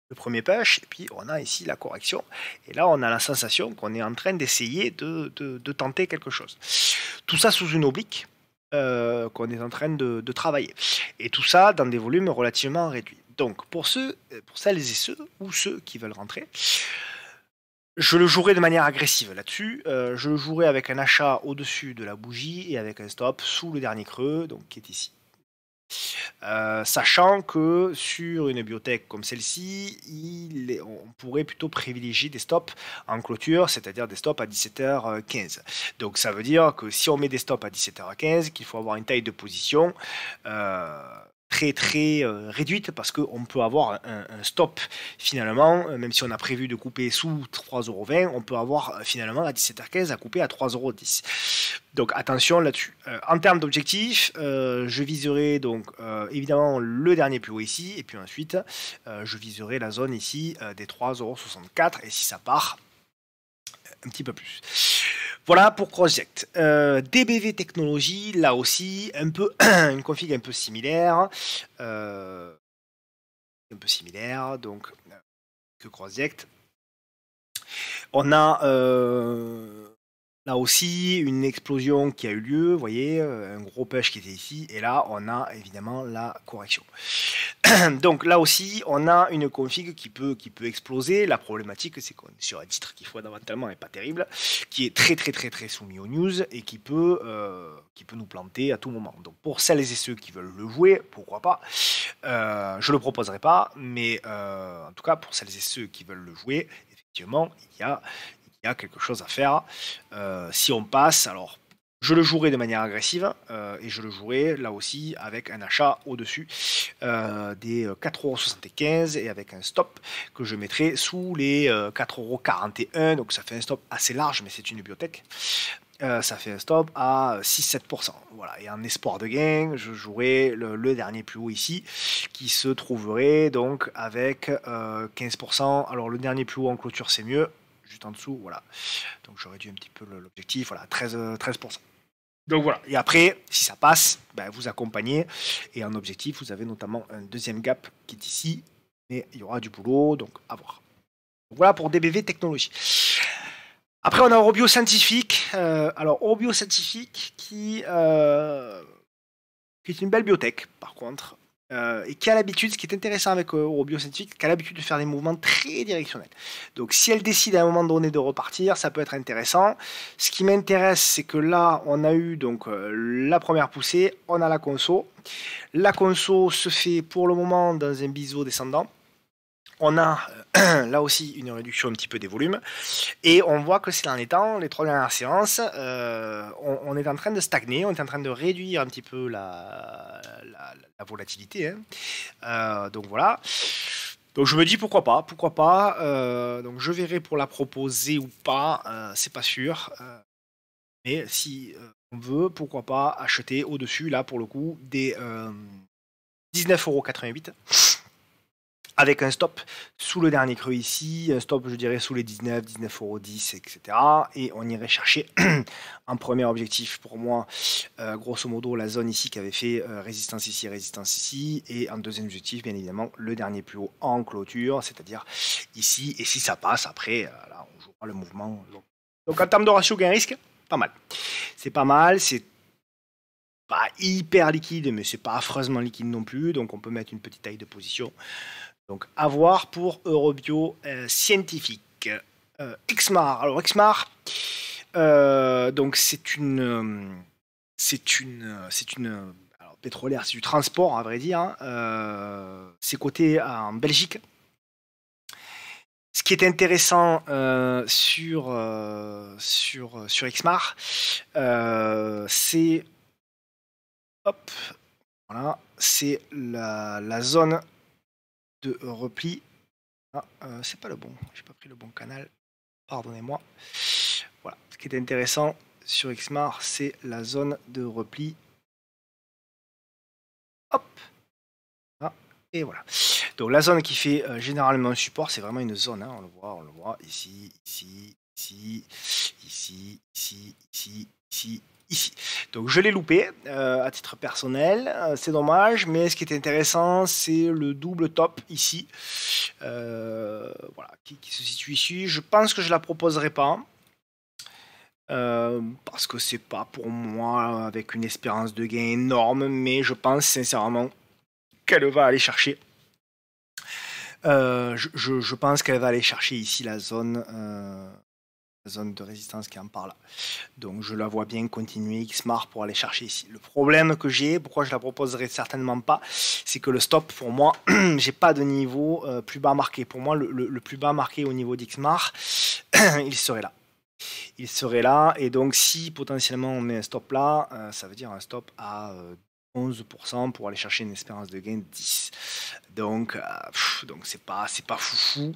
S1: le premier push, et puis on a ici la correction. Et là, on a la sensation qu'on est en train d'essayer de, tenter quelque chose. Tout ça sous une oblique. qu'on est en train de travailler. Et tout ça dans des volumes relativement réduits. Donc, pour ceux, euh, pour celles et ceux, ou ceux qui veulent rentrer, je le jouerai de manière agressive là-dessus. Euh, je le jouerai avec un achat au-dessus de la bougie et avec un stop sous le dernier creux, donc qui est ici. Euh, sachant que sur une biotech comme celle-ci, on pourrait plutôt privilégier des stops en clôture, c'est-à-dire des stops à 17h15. Donc ça veut dire que si on met des stops à 17h15, qu'il faut avoir une taille de position très très euh, réduite parce qu'on peut avoir un, stop finalement, euh, même si on a prévu de couper sous 3,20€, on peut avoir euh, finalement à 17h15 à couper à 3,10€. Donc attention là-dessus. en termes d'objectifs, je viserai donc évidemment le dernier plus haut ici, et puis ensuite je viserai la zone ici des 3,64€ et si ça part, un petit peu plus. Voilà pour Crossject. Euh, DBV Technologies, là aussi, un peu une config un peu similaire. Euh, un peu similaire, donc que Crossject. On a euh, Là aussi, une explosion qui a eu lieu, vous voyez, euh, un gros pêche qui était ici, et là, on a évidemment la correction. Donc là aussi, on a une config qui peut, qui peut exploser. La problématique, c'est qu'on est sur un titre qui fondamentalement n'est pas terrible, qui est très très très très soumis aux news, et qui peut, euh, qui peut nous planter à tout moment. Donc pour celles et ceux qui veulent le jouer, pourquoi pas, euh, je ne le proposerai pas, mais en tout cas, pour celles et ceux qui veulent le jouer, effectivement, il y a, il y a quelque chose à faire. Euh, si on passe, alors je le jouerai de manière agressive euh, et je le jouerai là aussi avec un achat au-dessus euh, des 4,75€ euh, et avec un stop que je mettrai sous les 4,41€. Donc ça fait un stop assez large, mais c'est une bibliothèque. ça fait un stop à 6-7%. Voilà. Et en espoir de gain, je jouerai le, dernier plus haut ici, qui se trouverait donc avec 15%. Alors le dernier plus haut en clôture, c'est mieux juste en dessous. Voilà. Donc j'aurais dû un petit peu l'objectif, voilà, 13%. Euh, donc voilà. Et après, si ça passe, ben vous accompagnez. Et en objectif, vous avez notamment un deuxième gap qui est ici. Mais il y aura du boulot, donc à voir. voilà pour DBV Technologie. Après, on a Orbio Scientifique. Euh, alors, Orbio Scientifique euh, qui est une belle biotech, par contre, euh, et qui a l'habitude, ce qui est intéressant avec euh, Eurobioscientifique, qui a l'habitude de faire des mouvements très directionnels. Donc si elle décide à un moment donné de repartir, ça peut être intéressant. Ce qui m'intéresse, c'est que là, on a eu donc euh, la première poussée, on a la conso. La conso se fait pour le moment dans un biseau descendant. On a euh, là aussi une réduction un petit peu des volumes. Et on voit que c'est dans les temps, les trois dernières séances, on, est en train de stagner, on est en train de réduire un petit peu la la volatilité. Hein. Euh, donc voilà. Donc je me dis pourquoi pas, pourquoi pas. Euh, donc je verrai pour la proposer ou pas, euh, c'est pas sûr. mais si on veut, pourquoi pas acheter au-dessus, là pour le coup, des euros avec un stop sous le dernier creux ici, un stop je dirais sous les 19, euros, etc. Et on irait chercher en premier objectif pour moi, euh, grosso modo la zone ici qui avait fait euh, résistance ici, résistance ici, et un deuxième objectif bien évidemment le dernier plus haut en clôture, c'est-à-dire ici, et si ça passe après, euh, là on jouera le mouvement. Donc en termes de ratio gain-risque, pas mal. C'est pas mal, c'est pas hyper liquide, mais c'est pas affreusement liquide non plus, donc on peut mettre une petite taille de position. Donc, avoir pour Eurobio euh, scientifique. Euh, XMAR. Alors, XMAR, euh, donc c'est une. c'est une. C'est une. pétrolière, c'est du transport, à vrai dire. Hein. c'est coté en Belgique. Ce qui est intéressant sur, sur, sur Xmar, c'est hop, voilà, c'est la, la, zone de repli. Ah, euh, c'est pas le bon, j'ai pas pris le bon canal, pardonnez-moi. Voilà, ce qui est intéressant sur Xmar, c'est la zone de repli. Hop ah, Et voilà. Donc la zone qui fait euh, généralement un support, c'est vraiment une zone, hein. on le voit, on le voit, ici, ici, ici, ici, ici, ici, ici, donc je l'ai loupé euh, à titre personnel, euh, c'est dommage, mais ce qui est intéressant, c'est le double top ici, euh, voilà, qui, se situe ici. Je pense que je la proposerai pas. parce que c'est pas pour moi avec une espérance de gain énorme, mais je pense sincèrement qu'elle va aller chercher. je, pense qu'elle va aller chercher ici la zone zone de résistance qui en parle. Donc je la vois bien continuer Xmar pour aller chercher ici. Le problème que j'ai, pourquoi je la proposerai certainement pas, c'est que le stop pour moi, j'ai pas de niveau euh, plus bas marqué. Pour moi, le, plus bas marqué au niveau d'Xmar, il serait là. Il serait là, et donc si potentiellement on met un stop là, euh, ça veut dire un stop à euh, 11% pour aller chercher une espérance de gain de 10. Donc, euh, donc c'est pas c'est pas foufou.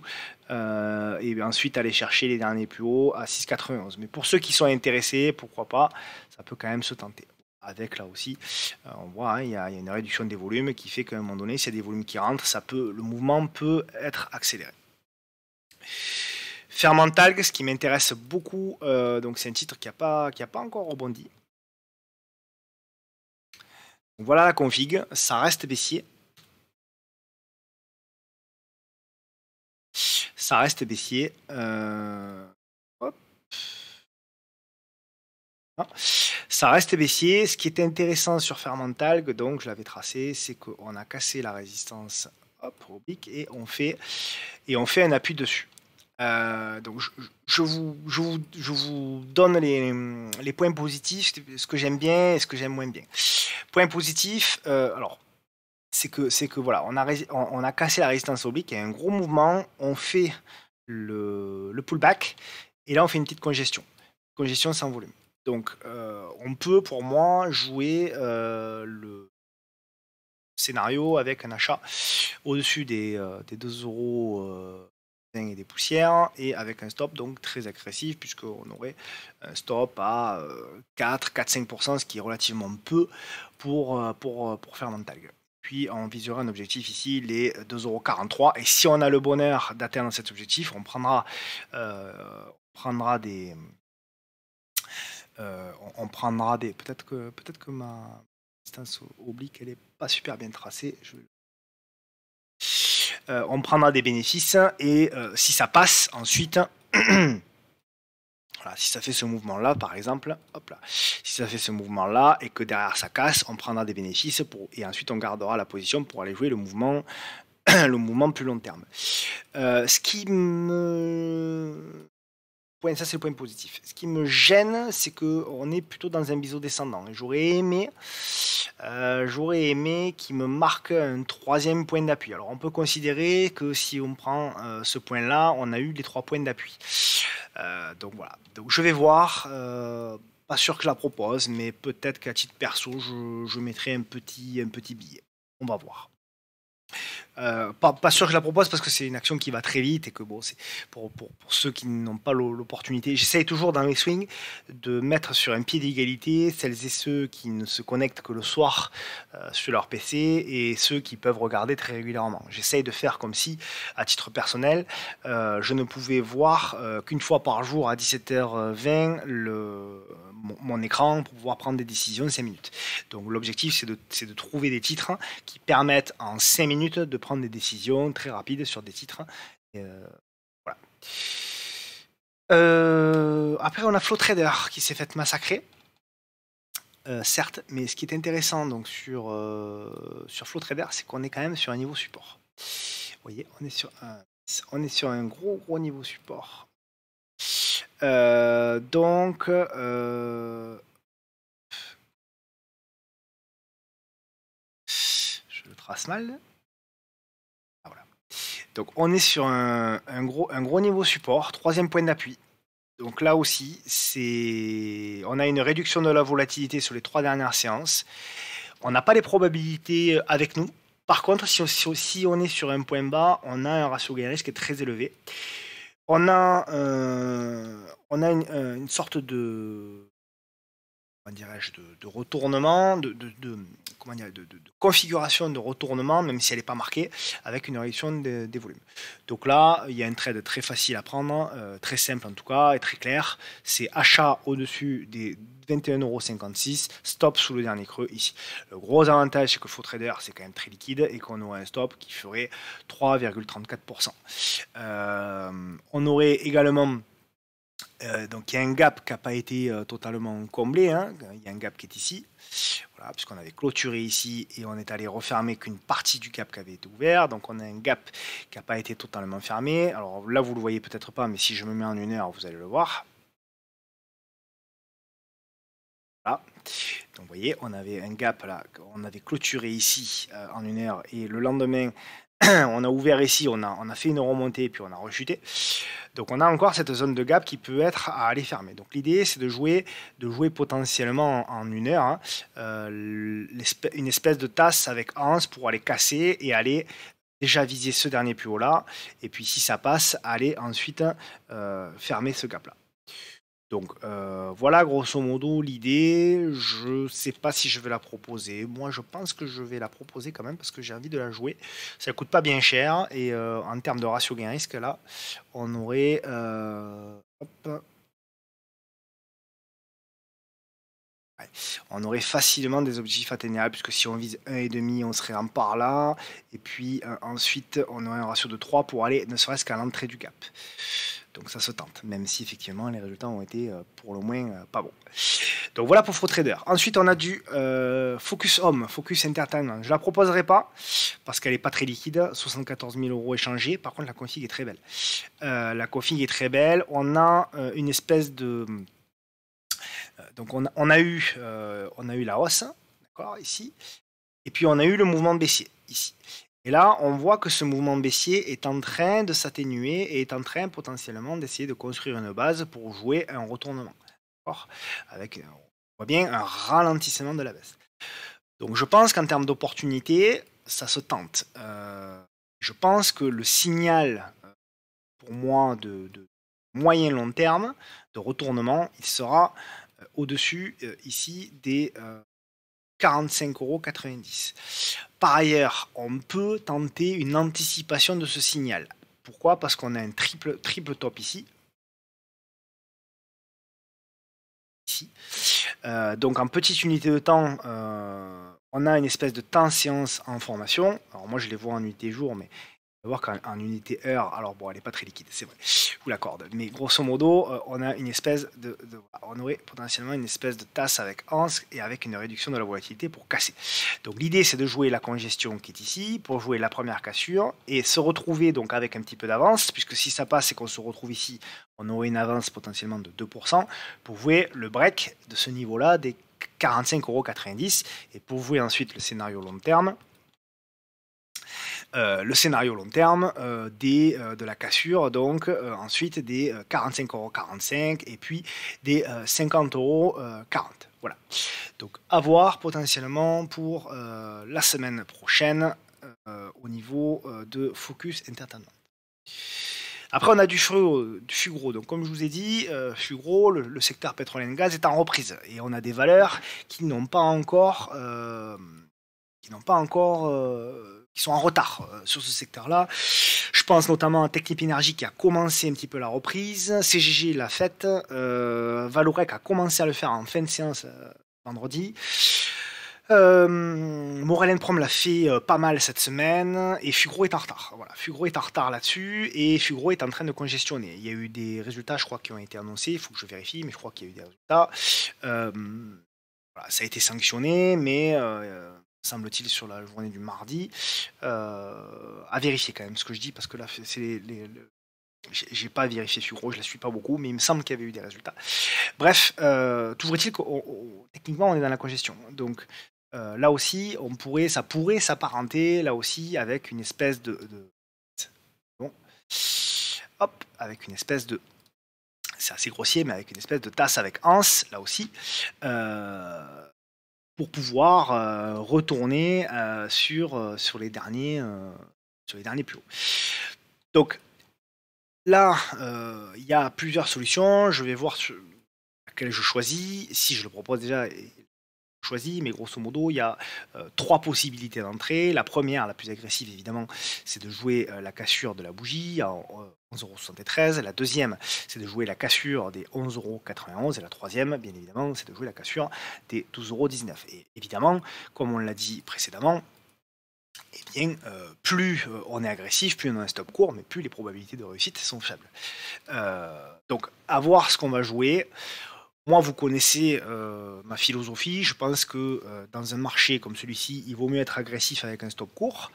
S1: Euh, et ensuite aller chercher les derniers plus hauts à 6,91. Mais pour ceux qui sont intéressés, pourquoi pas, ça peut quand même se tenter. Avec là aussi, euh, on voit, hein, il y, a une réduction des volumes qui fait qu'à un moment donné, s'il y a des volumes qui rentrent, ça peut, le mouvement peut être accéléré. Fermentalg, ce qui m'intéresse beaucoup, donc c'est un titre qui n'a pas, qui a pas encore rebondi voilà la config, ça reste baissier. Ça reste baissier. Euh, ah. Ça reste baissier. Ce qui est intéressant sur Fermentalg, donc je l'avais tracé, c'est qu'on a cassé la résistance et on fait et on fait un appui dessus. Euh, donc je, vous, je, vous, donne les, les, points positifs, ce que j'aime bien et ce que j'aime moins bien. Point positif, euh, alors c'est que c'est que voilà, on a, on, a cassé la résistance oblique, il y a un gros mouvement, on fait le, le pullback et là on fait une petite congestion, congestion sans volume. Donc euh, on peut pour moi jouer le scénario avec un achat au-dessus des, des 2 euros et des poussières, et avec un stop donc très agressif, puisqu'on aurait un stop à 4, euh, 4-5%, ce qui est relativement peu pour, euh, pour, euh, pour faire tag. Puis on visera un objectif ici, les 43 Et si on a le bonheur d'atteindre cet objectif, on prendra, on prendra des. on, prendra des. Peut-être que, peut être que ma distance oblique, elle n'est pas super bien tracée. Je euh, on prendra des bénéfices et euh, si ça passe, ensuite. Voilà, si ça fait ce mouvement-là, par exemple, hop là, si ça fait ce mouvement-là et que derrière ça casse, on prendra des bénéfices pour, et ensuite on gardera la position pour aller jouer le mouvement, le mouvement plus long terme. Euh, ce qui me ça c'est le point positif. Ce qui me gêne, c'est que on est plutôt dans un biseau descendant. J'aurais aimé, euh, aimé qu'il me marque un troisième point d'appui. Alors on peut considérer que si on prend euh, ce point-là, on a eu les trois points d'appui. Euh, donc voilà. Donc je vais voir. pas sûr que je la propose, mais peut-être qu'à titre perso, je, mettrai un petit billet. On va voir. Euh, pas, sûr que je la propose parce que c'est une action qui va très vite et que bon, c'est pour, pour, pour, ceux qui n'ont pas l'opportunité. J'essaye toujours dans les swings de mettre sur un pied d'égalité celles et ceux qui ne se connectent que le soir euh, sur leur PC et ceux qui peuvent regarder très régulièrement. J'essaye de faire comme si, à titre personnel, euh, je ne pouvais voir qu'une fois par jour à 17h20 le mon, écran pour pouvoir prendre des décisions en 5 minutes. Donc l'objectif, c'est de, trouver des titres qui permettent en 5 minutes de prendre des décisions très rapides sur des titres. Euh, voilà. Euh, après, on a Flow Trader qui s'est fait massacrer. Euh, certes, mais ce qui est intéressant donc, sur, sur Flow Trader, c'est qu'on est quand même sur un niveau support. Vous voyez, on est sur un, on est sur un gros gros niveau support. Euh, donc, euh, je le trace mal. Ah, donc, on est sur un, gros, niveau support, troisième point d'appui. Donc là aussi, on a une réduction de la volatilité sur les trois dernières séances. On n'a pas les probabilités avec nous. Par contre, si on, si on est sur un point bas, on a un ratio gain-risque très élevé on a, euh, on a une, euh, une sorte de, dirais-je, de, de, retournement, de, de, de, configuration de retournement, même si elle n'est pas marquée, avec une réduction des volumes. Donc là, il y a un trade très facile à prendre, euh, très simple en tout cas, et très clair. C'est achat au-dessus des 21,56€, stop sous le dernier creux ici. Le gros avantage, c'est que Faux Trader, c'est quand même très liquide et qu'on aurait un stop qui ferait 3,34%. Euh, on aurait également... Euh, donc il y a un gap qui n'a pas été totalement comblé, hein. il y a un gap qui est ici puisqu'on avait clôturé ici et on est allé refermer qu'une partie du cap qui avait été ouvert. Donc on a un gap qui n'a pas été totalement fermé. Alors là, vous ne le voyez peut-être pas, mais si je me mets en une heure, vous allez le voir. Voilà. Donc vous voyez, on avait un gap là, on avait clôturé ici euh, en une heure et le lendemain, on a ouvert ici, on a, fait une remontée, puis on a rechuté. Donc on a encore cette zone de gap qui peut être à aller fermer. Donc l'idée c'est de jouer, de jouer potentiellement en, une heure hein. euh, une espèce de tasse avec Hans pour aller casser et aller déjà viser ce dernier plus haut là. Et puis si ça passe, aller ensuite euh, fermer ce gap là. Donc euh, voilà, grosso modo, l'idée. Je ne sais pas si je vais la proposer. Moi, je pense que je vais la proposer quand même parce que j'ai envie de la jouer. Ça coûte pas bien cher et euh, en termes de ratio gain-risque, là, on aurait. Euh, on aurait facilement des objectifs atteignables, puisque si on vise 1,5, on serait en par là, et puis ensuite on aurait un ratio de 3 pour aller ne serait-ce qu'à l'entrée du cap donc ça se tente, même si effectivement les résultats ont été euh, pour le moins euh, pas bons. Donc voilà pour Frotrader. Trader. Ensuite, on a du euh, Focus Home, Focus Entertainment. Je la proposerai pas parce qu'elle n'est pas très liquide. 74 000 euros échangés. Par contre, la config est très belle. la config est très belle. On a une espèce de. Donc on a, eu, on a eu la hausse, d'accord, ici. Et puis on a eu le mouvement baissier, ici. Et là, on voit que ce mouvement baissier est en train de s'atténuer et est en train potentiellement d'essayer de construire une base pour jouer un retournement. Avec, euh, on voit bien, un ralentissement de la baisse. Donc je pense qu'en termes d'opportunité, ça se tente. Euh, je pense que le signal, euh, pour moi, de, moyen-long terme, de retournement, il sera au-dessus, ici, des, 45,90 euros. Par ailleurs, on peut tenter une anticipation de ce signal. Pourquoi Parce qu'on a un triple, triple top ici. Euh, donc en petite unité de temps, euh, on a une espèce de temps séance en formation. Alors moi je les vois en unité jour, mais va voir qu'en unité heure, alors bon, elle n'est pas très liquide, c'est vrai, ou la corde. Mais grosso modo, euh, on a une espèce de, aurait potentiellement une espèce de tasse avec ans et avec une réduction de la volatilité pour casser. Donc l'idée, c'est de jouer la congestion qui est ici pour jouer la première cassure et se retrouver donc avec un petit peu d'avance, puisque si ça passe et qu'on se retrouve ici, on aurait une avance potentiellement de 2% pour jouer le break de ce niveau-là des 45,90€ et pour jouer ensuite le scénario long terme, euh, le scénario long terme euh, des, euh, de la cassure, donc ensuite des 45 euros et puis des 50 euros Voilà. Donc à voir potentiellement pour la semaine prochaine au niveau de Focus Entertainment. Après, on a du Fugro. Donc, comme je vous ai dit, le, le, secteur pétrole et gaz est en reprise. Et on a des valeurs qui n'ont pas encore, qui n'ont pas encore qui sont en retard euh, sur ce secteur-là. Je pense notamment à Technip Energy qui a commencé un petit peu la reprise, CGG l'a faite, euh, Valorec a commencé à le faire en fin de séance euh, vendredi. Euh, Morel Prom l'a fait pas mal cette semaine et Fugro est en retard. Voilà, Fugro est en retard là-dessus et Fugro est en train de congestionner. Il y a eu des résultats, je crois, qui ont été annoncés. Il faut que je vérifie, mais je crois qu'il y a eu des résultats. ça a été sanctionné, mais semble-t-il, sur la journée du mardi. Euh, à vérifier quand même ce que je dis, parce que là, c'est les, j'ai pas vérifié gros, je la suis pas beaucoup, mais il me semble qu'il y avait eu des résultats. Bref, euh, toujours est-il que techniquement on est dans la congestion. Donc euh, là aussi, on pourrait, ça pourrait s'apparenter là aussi avec une espèce de, bon, hop, avec une espèce de, c'est assez grossier, mais avec une espèce de tasse avec anse là aussi. Euh pour pouvoir euh, retourner euh, sur, euh, sur, les derniers, sur les derniers plus hauts. Donc là, il y a plusieurs solutions. Je vais voir laquelle je choisis. Si je le propose déjà, choisis. mais grosso modo, il y a trois possibilités d'entrée. La première, la plus agressive évidemment, c'est de jouer la cassure de la bougie 11,73€. La deuxième, c'est de jouer la cassure des 11,91€. Et la troisième, bien évidemment, c'est de jouer la cassure des 12,19€. Et évidemment, comme on l'a dit précédemment, eh bien, euh, plus euh, on est agressif, plus on a un stop court, mais plus les probabilités de réussite sont faibles. Euh, donc, à voir ce qu'on va jouer. Moi, vous connaissez euh, ma philosophie. Je pense que euh, dans un marché comme celui-ci, il vaut mieux être agressif avec un stop court.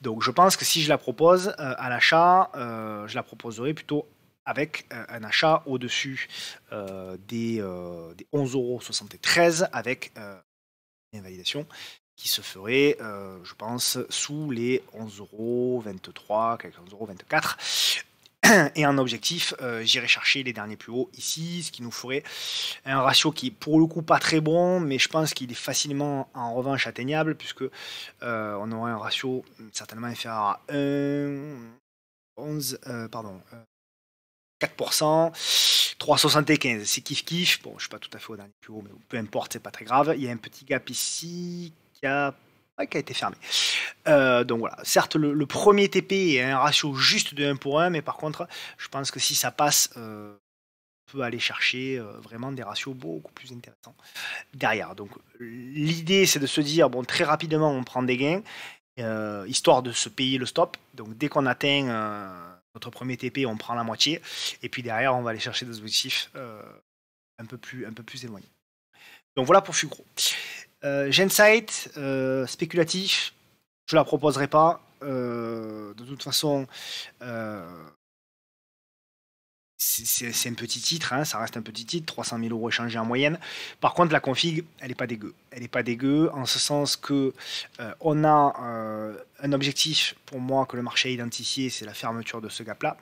S1: Donc, je pense que si je la propose euh, à l'achat, je la proposerai plutôt avec un achat au-dessus des, des 11,73 euros avec une invalidation qui se ferait, je pense, sous les 11,23 euros, 11,24 euros. et en objectif, euh, j'irai chercher les derniers plus hauts ici, ce qui nous ferait un ratio qui est pour le coup pas très bon, mais je pense qu'il est facilement en revanche atteignable, puisque euh, on aurait un ratio certainement inférieur à 11, euh, pardon, 4%, 3,75, c'est kiff kiff, bon je suis pas tout à fait au dernier plus haut, mais peu importe, c'est pas très grave, il y a un petit gap ici qui a qui a été fermé. Euh, donc voilà, certes, le, premier TP est un ratio juste de 1 pour 1, mais par contre, je pense que si ça passe, euh, on peut aller chercher euh, vraiment des ratios beaucoup plus intéressants derrière. Donc l'idée, c'est de se dire, bon, très rapidement, on prend des gains, histoire de se payer le stop. Donc dès qu'on atteint notre premier TP, on prend la moitié, et puis derrière, on va aller chercher des objectifs un, peu plus, un peu plus éloignés. Donc voilà pour Fugro. Euh, Gensight, euh, spéculatif, je la proposerai pas. Euh, de toute façon, c'est un petit titre, hein, ça reste un petit titre, 300 000 euros échangés en moyenne. Par contre, la config, elle n'est pas dégueu. Elle n'est pas dégueu en ce sens que on a un objectif pour moi que le marché a identifié, c'est la fermeture de ce gap-là.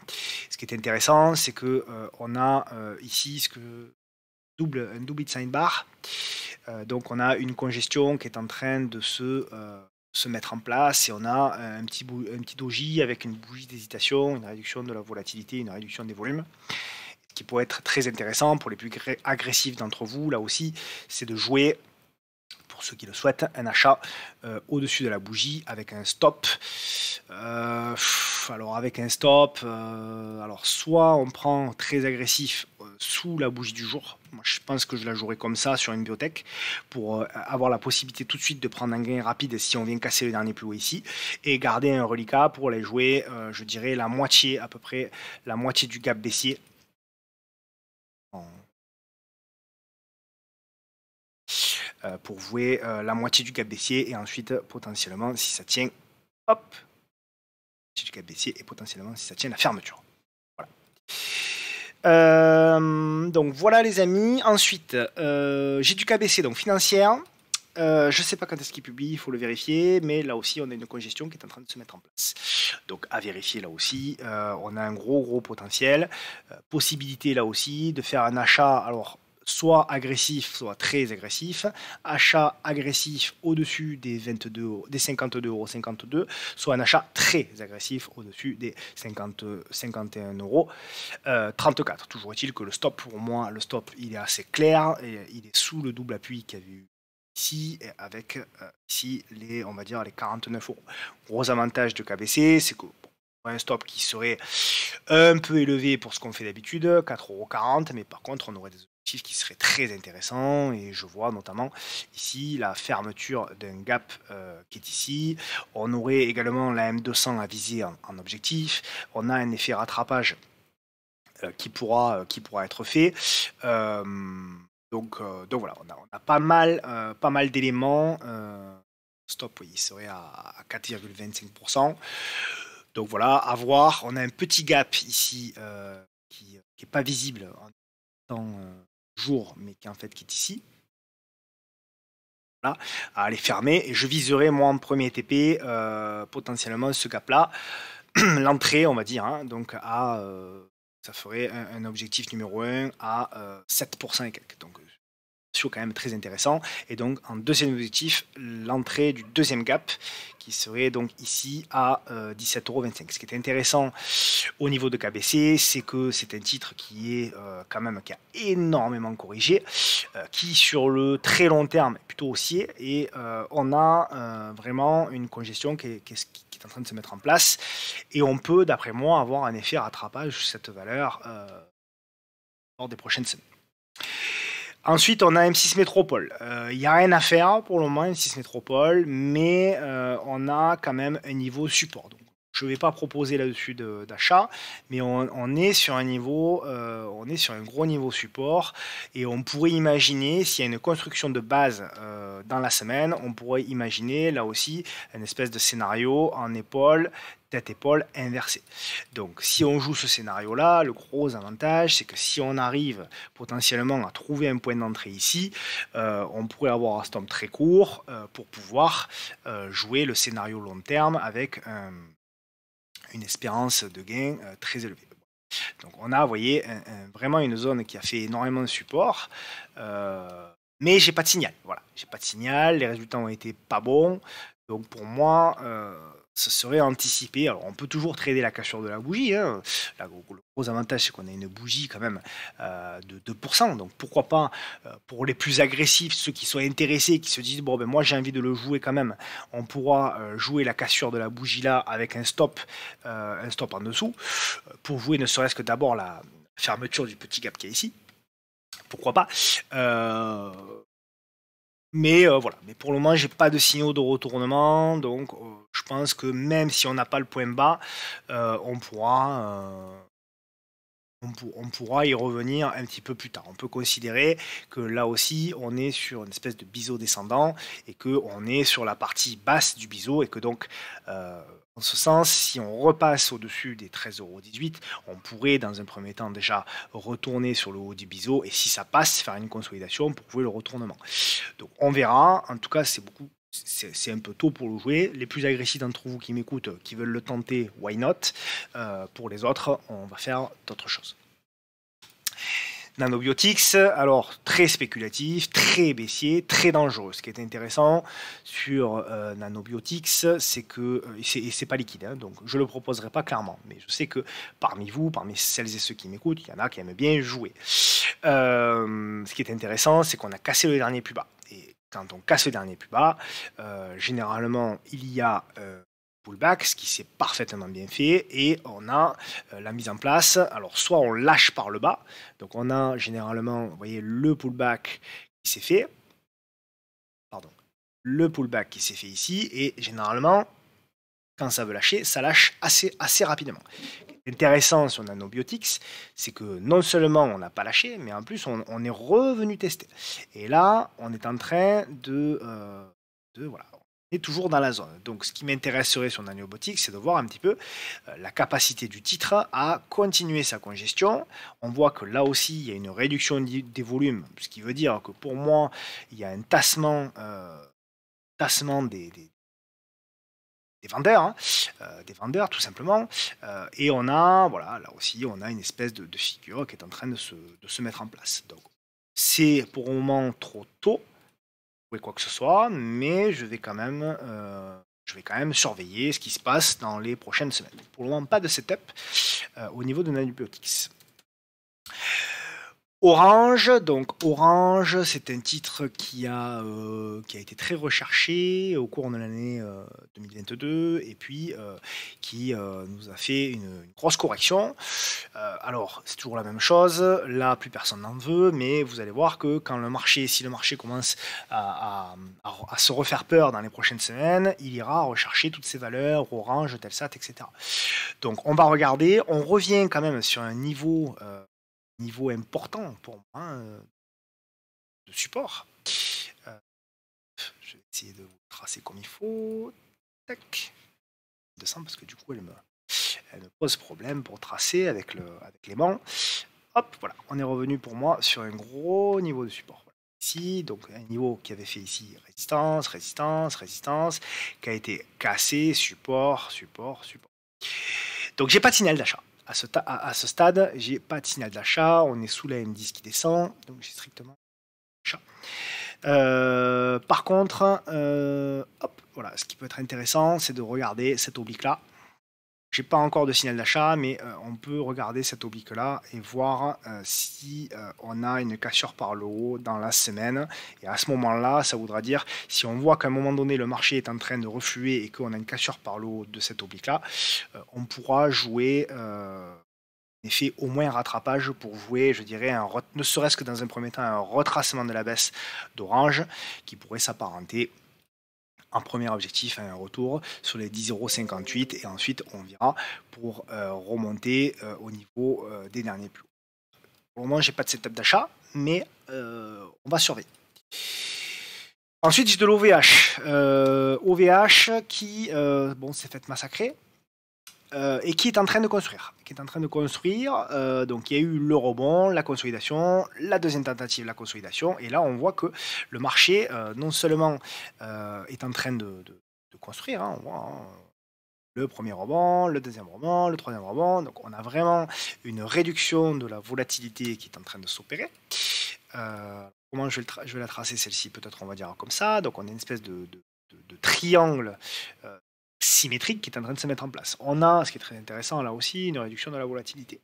S1: Ce qui est intéressant, c'est que on a ici ce que double, un double de bar euh, donc on a une congestion qui est en train de se, euh, se mettre en place et on a un petit, un petit doji avec une bougie d'hésitation, une réduction de la volatilité, une réduction des volumes qui pourrait être très intéressant pour les plus agressifs d'entre vous, là aussi, c'est de jouer ceux qui le souhaitent, un achat euh, au-dessus de la bougie avec un stop. Euh, alors avec un stop, euh, alors soit on prend très agressif sous la bougie du jour. je pense que je la jouerai comme ça sur une biotech pour avoir la possibilité tout de suite de prendre un gain rapide si on vient casser le dernier plus haut ici et garder un reliquat pour aller jouer, je dirais, la moitié à peu près, la moitié du gap baissier. Euh, pour vouer euh, la moitié du cap baissier et ensuite potentiellement si ça tient, hop, du cap baissier et potentiellement si ça tient la fermeture. Voilà. Euh, donc voilà les amis. Ensuite, j'ai du baissier, donc financière. je ne sais pas quand est-ce qu'il publie, il faut le vérifier, mais là aussi on a une congestion qui est en train de se mettre en place. Donc à vérifier là aussi, on a un gros gros potentiel. possibilité là aussi de faire un achat, alors soit agressif, soit très agressif, achat agressif au-dessus des, 22, des 52,52 euros, 52, soit un achat très agressif au-dessus des 50, 51 euros 34. Euh, Toujours est-il que le stop, pour moi, le stop, il est assez clair, et il est sous le double appui qu'il y avait eu ici avec euh, ici les on va dire les 49 euros. Gros avantage de KBC, c'est que un stop qui serait un peu élevé pour ce qu'on fait d'habitude, 4,40€, mais par contre on aurait des qui serait très intéressant. Et je vois notamment ici la fermeture d'un gap euh, qui est ici. On aurait également la M200 à viser en, objectif. On a un effet rattrapage euh, qui, pourra, euh, qui pourra être fait. donc, donc voilà, on a, pas mal, pas mal d'éléments. stop, oui, il serait à, 4,25%. Donc voilà, à voir. On a un petit gap ici qui n'est pas visible en, temps mais qui fait qui est ici. à aller fermer. Et je viserai, moi, en premier TP, euh, potentiellement ce gap-là, l'entrée, on va dire, hein, donc à. Euh, ça ferait un, objectif numéro 1 à 7% euh, et quelques. Donc quand même très intéressant. Et donc en deuxième objectif, l'entrée du deuxième gap qui serait donc ici à 17,25 euh, 17,25€. Ce qui est intéressant au niveau de KBC, c'est que c'est un titre qui est euh, quand même qui a énormément corrigé, euh, qui sur le très long terme est plutôt haussier et on a vraiment une congestion qui est, qui, est, qui est, en train de se mettre en place et on peut d'après moi avoir un effet rattrapage sur cette valeur lors des prochaines semaines. Ensuite, on a M6 Métropole. Il euh, y n'y a rien à faire pour le moment, M6 Métropole, mais euh, on a quand même un niveau support. Donc, je ne vais pas proposer là-dessus d'achat, mais on, est sur un niveau, euh, on est sur un gros niveau support, et on pourrait imaginer, s'il y a une construction de base euh, dans la semaine, on pourrait imaginer là aussi une espèce de scénario en épaule, tête-épaule inversée. Donc si on joue ce scénario-là, le gros avantage, c'est que si on arrive potentiellement à trouver un point d'entrée ici, euh, on pourrait avoir un stop très court pour pouvoir jouer le scénario long terme avec un, une espérance de gain euh, très élevée. Donc on a, voyez, vraiment une zone qui a fait énormément de support, euh, mais j'ai pas de signal. Voilà, j'ai pas de signal, les résultats ont été pas bons. Donc pour moi, euh, ça serait anticipé. on peut toujours trader la cassure de la bougie. Hein. le gros avantage, c'est qu'on a une bougie quand même euh, de 2%. Donc pourquoi pas, euh, pour les plus agressifs, ceux qui sont intéressés, qui se disent, bon, ben moi j'ai envie de le jouer quand même, on pourra euh, jouer la cassure de la bougie là avec un stop, un stop en dessous, pour jouer ne serait-ce que d'abord la fermeture du petit gap qui est ici. Pourquoi pas mais euh, voilà, mais pour le moment, j'ai pas de signaux de retournement, donc euh, je pense que même si on n'a pas le point bas, euh, on pourra. on, pourra y revenir un petit peu plus tard. On peut considérer que là aussi, on est sur une espèce de biseau descendant et que est sur la partie basse du biseau et que donc en ce sens, si on repasse au-dessus des 13,18€, on pourrait dans un premier temps déjà retourner sur le haut du biseau et si ça passe, faire une consolidation pour trouver le retournement. Donc on verra, en tout cas c'est un peu tôt pour le jouer. Les plus agressifs d'entre vous qui m'écoutent, qui veulent le tenter, why not euh, Pour les autres, on va faire d'autres choses. Nanobiotics, alors très spéculatif, très baissier, très dangereux. Ce qui est intéressant sur euh, Nanobiotics, c'est que euh, et c'est pas liquide, hein, donc je le proposerai pas clairement, mais je sais que parmi vous, parmi celles et ceux qui m'écoutent, il y en a qui aiment bien jouer. Euh, ce qui est intéressant, c'est qu'on a cassé le dernier plus bas. Et quand on casse le dernier plus bas, généralement il y a pullback, ce qui s'est parfaitement bien fait, et on a euh, la mise en place. Alors, soit on lâche par le bas, donc on a généralement, vous voyez, le pullback qui s'est fait, pardon, le pullback qui s'est fait ici, et généralement, quand ça veut lâcher, ça lâche assez, assez rapidement. L'intéressant sur Nanobiotics, c'est que non seulement on n'a pas lâché, mais en plus on, est revenu tester. Et là, on est en train de, euh, de voilà, toujours dans la zone. Donc ce qui m'intéresserait sur la Botic, c'est de voir un petit peu euh, la capacité du titre à continuer sa congestion. On voit que là aussi, il y a une réduction des volumes, ce qui veut dire que pour moi, il y a un tassement, euh, tassement des, vendeurs, hein, euh, des vendeurs tout simplement. et on a, voilà, là aussi, on a une espèce de, figure qui est en train de se, de se mettre en place. Donc, c'est pour le moment trop tôt quoi que ce soit, mais je vais quand même, euh, je vais quand même surveiller ce qui se passe dans les prochaines semaines. Pour le moment, pas de setup euh, au niveau de Nanobiotics. Orange, donc Orange, c'est un titre qui a, euh, qui a été très recherché au cours de l'année 2022 euh, et puis euh, qui nous a fait une, grosse correction. alors, c'est toujours la même chose, là plus personne n'en veut, mais vous allez voir que quand le marché, si le marché commence à, à, à, se refaire peur dans les prochaines semaines, il ira rechercher toutes ces valeurs, Orange, Telsat, etc. Donc on va regarder, on revient quand même sur un niveau niveau important pour moi euh, de support. Euh, je vais essayer de vous tracer comme il faut. Tac. 200 parce que du coup elle me, elle pose problème pour tracer avec, le, avec Hop, voilà, on est revenu pour moi sur un gros niveau de support. Ici, donc un niveau qui avait fait ici résistance, résistance, résistance, qui a été cassé, support, support, support. Donc j'ai pas de signal d'achat à ce, stade, à ce stade, j'ai pas de signal d'achat, on est sous la M10 qui descend, donc j'ai strictement d'achat. Euh, par contre, euh, voilà, ce qui peut être intéressant, c'est de regarder cette oblique là pas encore de signal d'achat, mais euh, on peut regarder cette oblique-là et voir euh, si euh, on a une cassure par le haut dans la semaine. Et à ce moment-là, ça voudra dire, si on voit qu'à un moment donné, le marché est en train de refluer et qu'on a une cassure par le haut de cette oblique-là, on pourra jouer effet au moins un rattrapage pour jouer, je dirais, un, ne serait-ce que dans un premier temps, un retracement de la baisse d'Orange qui pourrait s'apparenter un premier objectif, un retour sur les 10,58 et ensuite on verra pour euh, remonter euh, au niveau euh, des derniers plus hauts. Pour le moment, j'ai pas de setup d'achat, mais on va surveiller. Ensuite, j'ai de l'OVH. OVH qui bon, s'est fait massacrer. Euh, et qui est en train de construire. Qui est en train de construire. Euh, donc il y a eu le rebond, la consolidation, la deuxième tentative, la consolidation. Et là, on voit que le marché, euh, non seulement est en train de, construire, hein, on voit. Hein, le premier rebond, le deuxième rebond, le troisième rebond. Donc on a vraiment une réduction de la volatilité qui est en train de s'opérer. comment je vais, la tracer celle-ci Peut-être on va dire comme ça. Donc on a une espèce de triangle symétrique qui est en train de se mettre en place. On a, ce qui est très intéressant là aussi, une réduction de la volatilité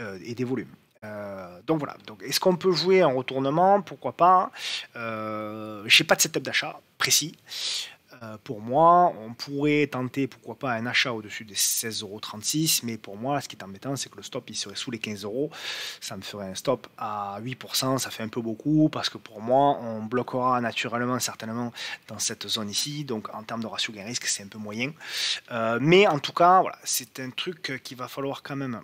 S1: euh, et des volumes. Euh, donc voilà. Donc est-ce qu'on peut jouer en retournement Pourquoi pas euh, Je n'ai pas de setup d'achat précis. Euh, pour moi, on pourrait tenter, pourquoi pas, un achat au-dessus des 16,36 mais pour moi, ce qui est embêtant, c'est que le stop, il serait sous les 15 euros. Ça me ferait un stop à 8%, ça fait un peu beaucoup, parce que pour moi, on bloquera naturellement, certainement, dans cette zone ici. Donc, en termes de ratio gain-risque, c'est un peu moyen. Euh, mais en tout cas, voilà, c'est un truc qu'il va falloir quand même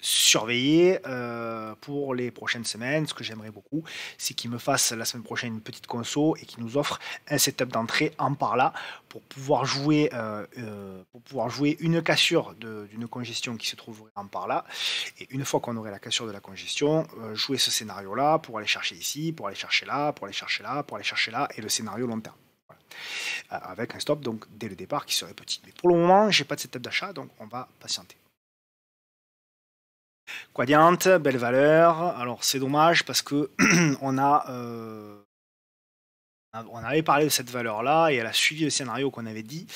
S1: surveiller euh, pour les prochaines semaines. Ce que j'aimerais beaucoup, c'est qu'il me fasse la semaine prochaine une petite conso et qu'il nous offre un setup d'entrée en par là pour pouvoir jouer, euh, euh, pour pouvoir jouer une cassure d'une congestion qui se trouverait en par là. Et une fois qu'on aurait la cassure de la congestion, jouer ce scénario-là pour aller chercher ici, pour aller chercher là, pour aller chercher là, pour aller chercher là, et le scénario long terme avec un stop donc dès le départ qui serait petit. Mais pour le moment, j'ai pas de setup d'achat, donc on va patienter. Quadiante, belle valeur. Alors c'est dommage parce que euh, on avait parlé de cette valeur-là et elle a suivi le scénario qu'on avait dit.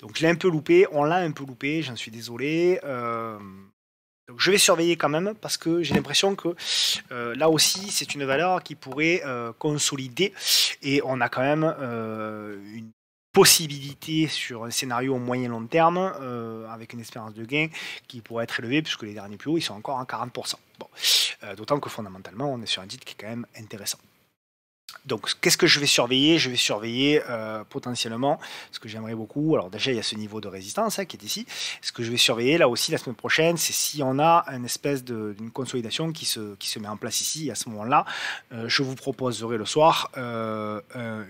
S1: Donc je l'ai un peu loupé, on l'a un peu loupé, j'en suis désolé. Euh, je vais surveiller quand même parce que j'ai l'impression que euh, là aussi c'est une valeur qui pourrait consolider et on a quand même une possibilité sur un scénario au moyen long terme euh, avec une espérance de gain qui pourrait être élevée puisque les derniers plus hauts ils sont encore à 40%. Euh, d'autant que fondamentalement on est sur un titre qui est quand même intéressant. Donc, qu'est-ce que je vais surveiller Je vais surveiller euh, potentiellement ce que j'aimerais beaucoup. Alors, déjà, il y a ce niveau de résistance hein, qui est ici. Ce que je vais surveiller là aussi la semaine prochaine, c'est si on a une espèce d'une consolidation qui se, qui se met en place ici. à ce moment-là, euh, je vous proposerai le soir euh,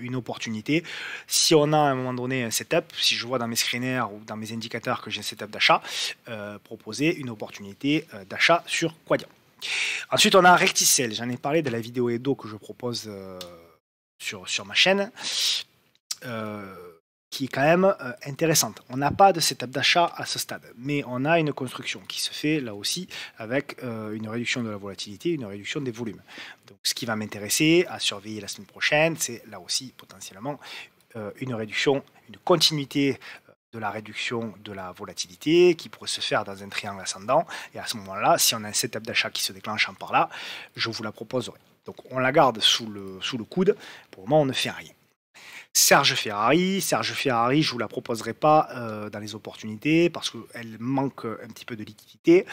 S1: une opportunité. Si on a à un moment donné un setup, si je vois dans mes screeners ou dans mes indicateurs que j'ai un setup d'achat, proposer une opportunité d'achat sur quoi Ensuite, on a Recticel. J'en ai parlé de la vidéo Edo que je propose euh, sur, sur ma chaîne, euh, qui est quand même euh, intéressante. On n'a pas de setup d'achat à ce stade, mais on a une construction qui se fait là aussi avec une réduction de la volatilité, une réduction des volumes. Donc, ce qui va m'intéresser à surveiller la semaine prochaine, c'est là aussi potentiellement une réduction, une continuité de la réduction de la volatilité qui pourrait se faire dans un triangle ascendant. Et à ce moment-là, si on a un setup d'achat qui se déclenche en par là, je vous la proposerai. Donc on la garde sous le, sous le coude. Pour le moment, on ne fait rien. Serge Ferrari, Serge Ferrari, je ne vous la proposerai pas euh, dans les opportunités parce qu'elle manque un petit peu de liquidité.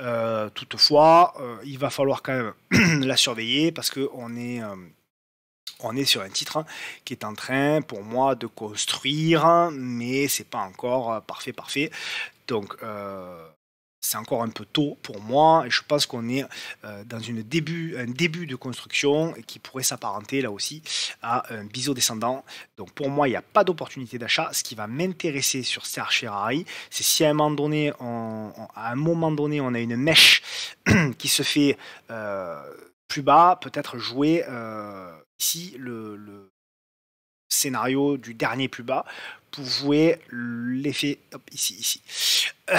S1: Euh, toutefois, euh, il va falloir quand même la surveiller parce qu'on est on est sur un titre hein, qui est en train, pour moi, de construire, mais c'est pas encore euh, parfait, parfait. Donc, euh, c'est encore un peu tôt pour moi. Et je pense qu'on est euh, dans une début, un début de construction qui pourrait s'apparenter là aussi à un biseau descendant. Donc pour moi, il n'y a pas d'opportunité d'achat. Ce qui va m'intéresser sur Serge Ferrari, c'est si à un moment donné, on, à un moment donné, on a une mèche qui se fait plus bas, peut-être jouer. Ici, le, le scénario du dernier plus bas jouer l'effet ici, ici.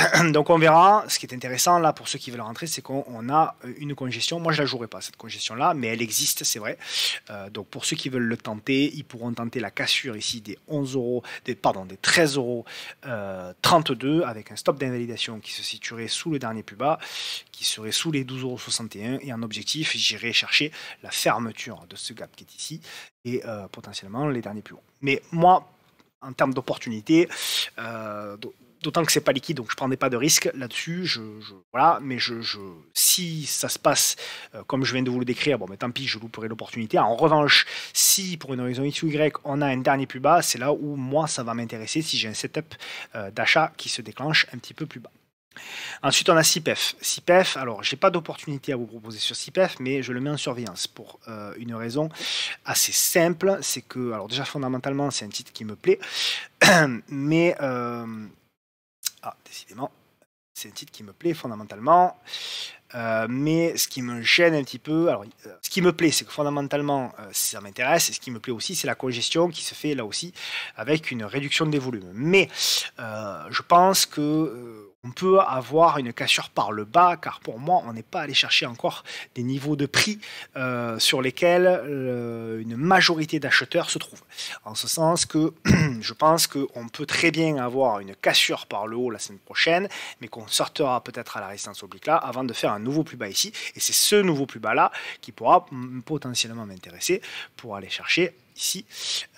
S1: Donc on verra, ce qui est intéressant là pour ceux qui veulent rentrer, c'est qu'on a euh, une congestion, moi je la jouerai pas cette congestion là, mais elle existe, c'est vrai. Euh, donc pour ceux qui veulent le tenter, ils pourront tenter la cassure ici des 11 euros, des, pardon, des 13 euros 32 euh, avec un stop d'invalidation qui se situerait sous le dernier plus bas, qui serait sous les 12,61 euros et en objectif, j'irai chercher la fermeture de ce gap qui est ici et potentiellement les derniers plus hauts. Mais moi, en termes d'opportunité, euh, D'autant que c'est pas liquide, donc je prenais pas de risque là-dessus. Je, voilà, mais je, si ça se passe euh, comme je viens de vous le décrire, bon, mais ben, tant pis, je louperai l'opportunité. En revanche, si pour une horizon X ou Y, on a un dernier plus bas, c'est là où moi ça va m'intéresser si j'ai un setup euh, d'achat qui se déclenche un petit peu plus bas. Ensuite, on a CIPEF. CIPEF, alors j'ai pas d'opportunité à vous proposer sur CIPEF, mais je le mets en surveillance pour euh, une raison assez simple, c'est que, alors déjà fondamentalement, c'est un titre qui me plaît, mais... Euh, ah, décidément, c'est un titre qui me plaît fondamentalement, euh, mais ce qui me gêne un petit peu, alors ce qui me plaît, c'est que fondamentalement, ça m'intéresse, et ce qui me plaît aussi, c'est la congestion qui se fait là aussi avec une réduction des volumes. Mais je pense que on peut avoir une cassure par le bas, car pour moi, on n'est pas allé chercher encore des niveaux de prix euh, sur lesquels euh, une majorité d'acheteurs se trouve. En ce sens que je pense qu'on peut très bien avoir une cassure par le haut la semaine prochaine, mais qu'on sortira peut-être à la résistance oblique là avant de faire un nouveau plus bas ici. Et c'est ce nouveau plus bas là qui pourra potentiellement m'intéresser pour aller chercher ici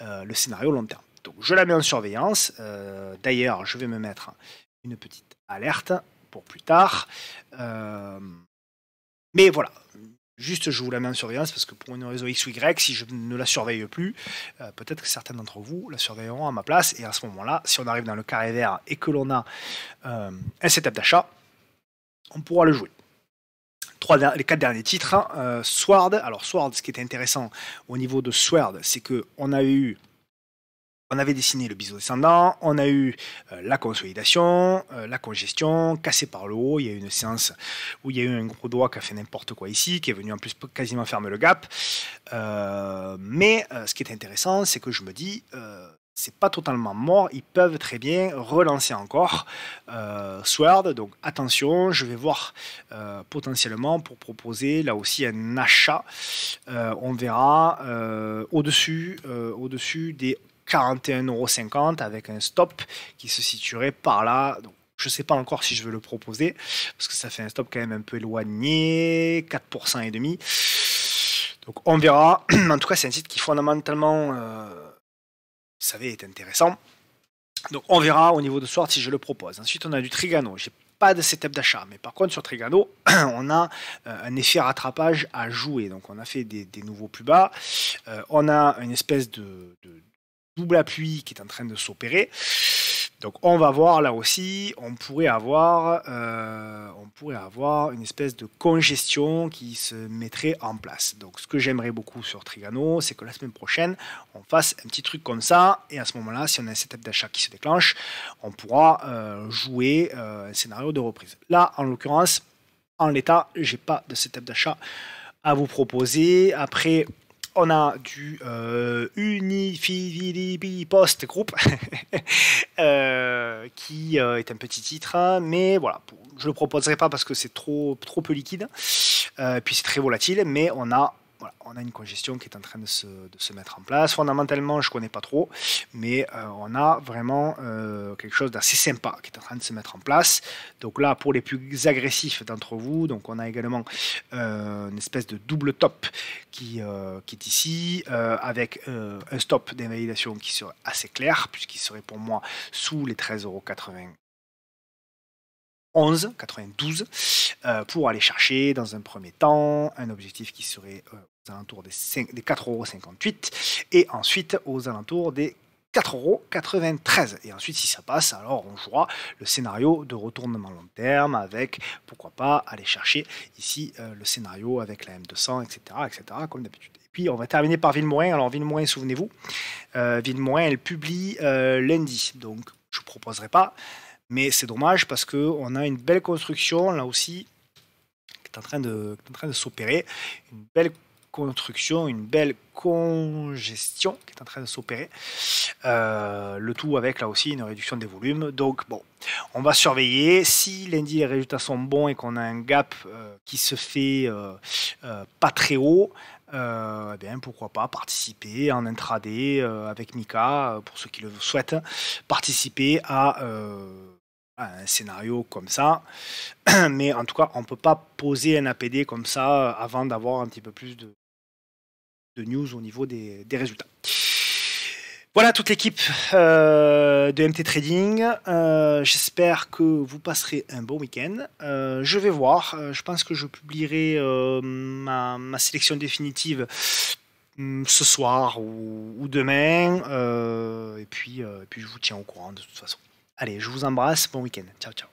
S1: euh, le scénario long terme. Donc je la mets en surveillance. D'ailleurs, je vais me mettre une petite alerte pour plus tard. Euh, mais voilà, juste je vous la mets en surveillance parce que pour une réseau X ou Y, si je ne la surveille plus, euh, peut-être que certains d'entre vous la surveilleront à ma place. Et à ce moment-là, si on arrive dans le carré vert et que l'on a euh, un setup d'achat, on pourra le jouer. Trois, les quatre derniers titres, hein, Sword. Alors Sword, ce qui était intéressant au niveau de Sword, c'est qu'on on a eu on avait dessiné le biseau descendant, on a eu euh, la consolidation, euh, la congestion, cassé par le haut. Il y a eu une séance où il y a eu un gros doigt qui a fait n'importe quoi ici, qui est venu en plus quasiment fermer le gap. Euh, mais ce qui est intéressant, c'est que je me dis, c'est pas totalement mort, ils peuvent très bien relancer encore Sword. Donc attention, je vais voir potentiellement pour proposer là aussi un achat. on verra au-dessus au des 41,50€ avec un stop qui se situerait par là. Donc, je ne sais pas encore si je veux le proposer, parce que ça fait un stop quand même un peu éloigné, 4% et demi. Donc on verra. En tout cas, c'est un site qui fondamentalement, euh, vous savez, est intéressant. Donc on verra au niveau de Sword si je le propose. Ensuite, on a du Trigano. J'ai pas de setup d'achat, mais par contre sur Trigano, on a euh, un effet rattrapage à jouer. Donc on a fait des, nouveaux plus bas. Euh, on a une espèce de double appui qui est en train de s'opérer. Donc on va voir là aussi, on pourrait avoir, euh, on pourrait avoir une espèce de congestion qui se mettrait en place. Donc ce que j'aimerais beaucoup sur Trigano, c'est que la semaine prochaine, on fasse un petit truc comme ça, et à ce moment-là, si on a un setup d'achat qui se déclenche, on pourra euh, jouer euh, un scénario de reprise. Là, en l'occurrence, en l'état, j'ai pas de setup d'achat à vous proposer. Après, on a du euh, Post Group, euh, qui euh, est un petit titre, hein, mais voilà, je le proposerai pas parce que c'est trop, trop peu liquide, euh, puis c'est très volatile, mais on a on a une congestion qui est en train de se, de se mettre en place. Fondamentalement, je ne connais pas trop, mais euh, on a vraiment euh, quelque chose d'assez sympa qui est en train de se mettre en place. Donc là, pour les plus agressifs d'entre vous, donc on a également euh, une espèce de double top qui, qui est ici, avec un stop d'invalidation qui serait assez clair, puisqu'il serait pour moi sous les 13,80 11, pour aller chercher dans un premier temps un objectif qui serait aux alentours des, 5, des et ensuite aux alentours des euros. Et ensuite, si ça passe, alors on jouera le scénario de retournement long terme avec, pourquoi pas, aller chercher ici euh, le scénario avec la M200, etc., etc., comme d'habitude. Et puis, on va terminer par Villemorin. Alors, Villemouin, souvenez-vous, euh, elle publie euh, lundi, donc je ne proposerai pas. Mais c'est dommage parce qu'on a une belle construction, là aussi, qui est en train de, de s'opérer. Une belle construction, une belle congestion qui est en train de s'opérer. Euh, le tout avec là aussi une réduction des volumes. Donc bon, on va surveiller. Si lundi les résultats sont bons et qu'on a un gap euh, qui se fait euh, pas très haut, eh bien, pourquoi pas participer en intraday avec Mika, pour ceux qui le souhaitent, participer à un scénario comme ça. Mais en tout cas, on ne peut pas poser un APD comme ça avant d'avoir un petit peu plus de, de news au niveau des, résultats. Voilà toute l'équipe euh, de MT Trading. Euh, j'espère que vous passerez un bon week-end. Euh, je vais voir. je pense que je publierai ma, ma, sélection définitive mm, ce soir ou, demain. et, puis, et puis je vous tiens au courant de toute façon. Allez, je vous embrasse. Bon week-end. Ciao, ciao.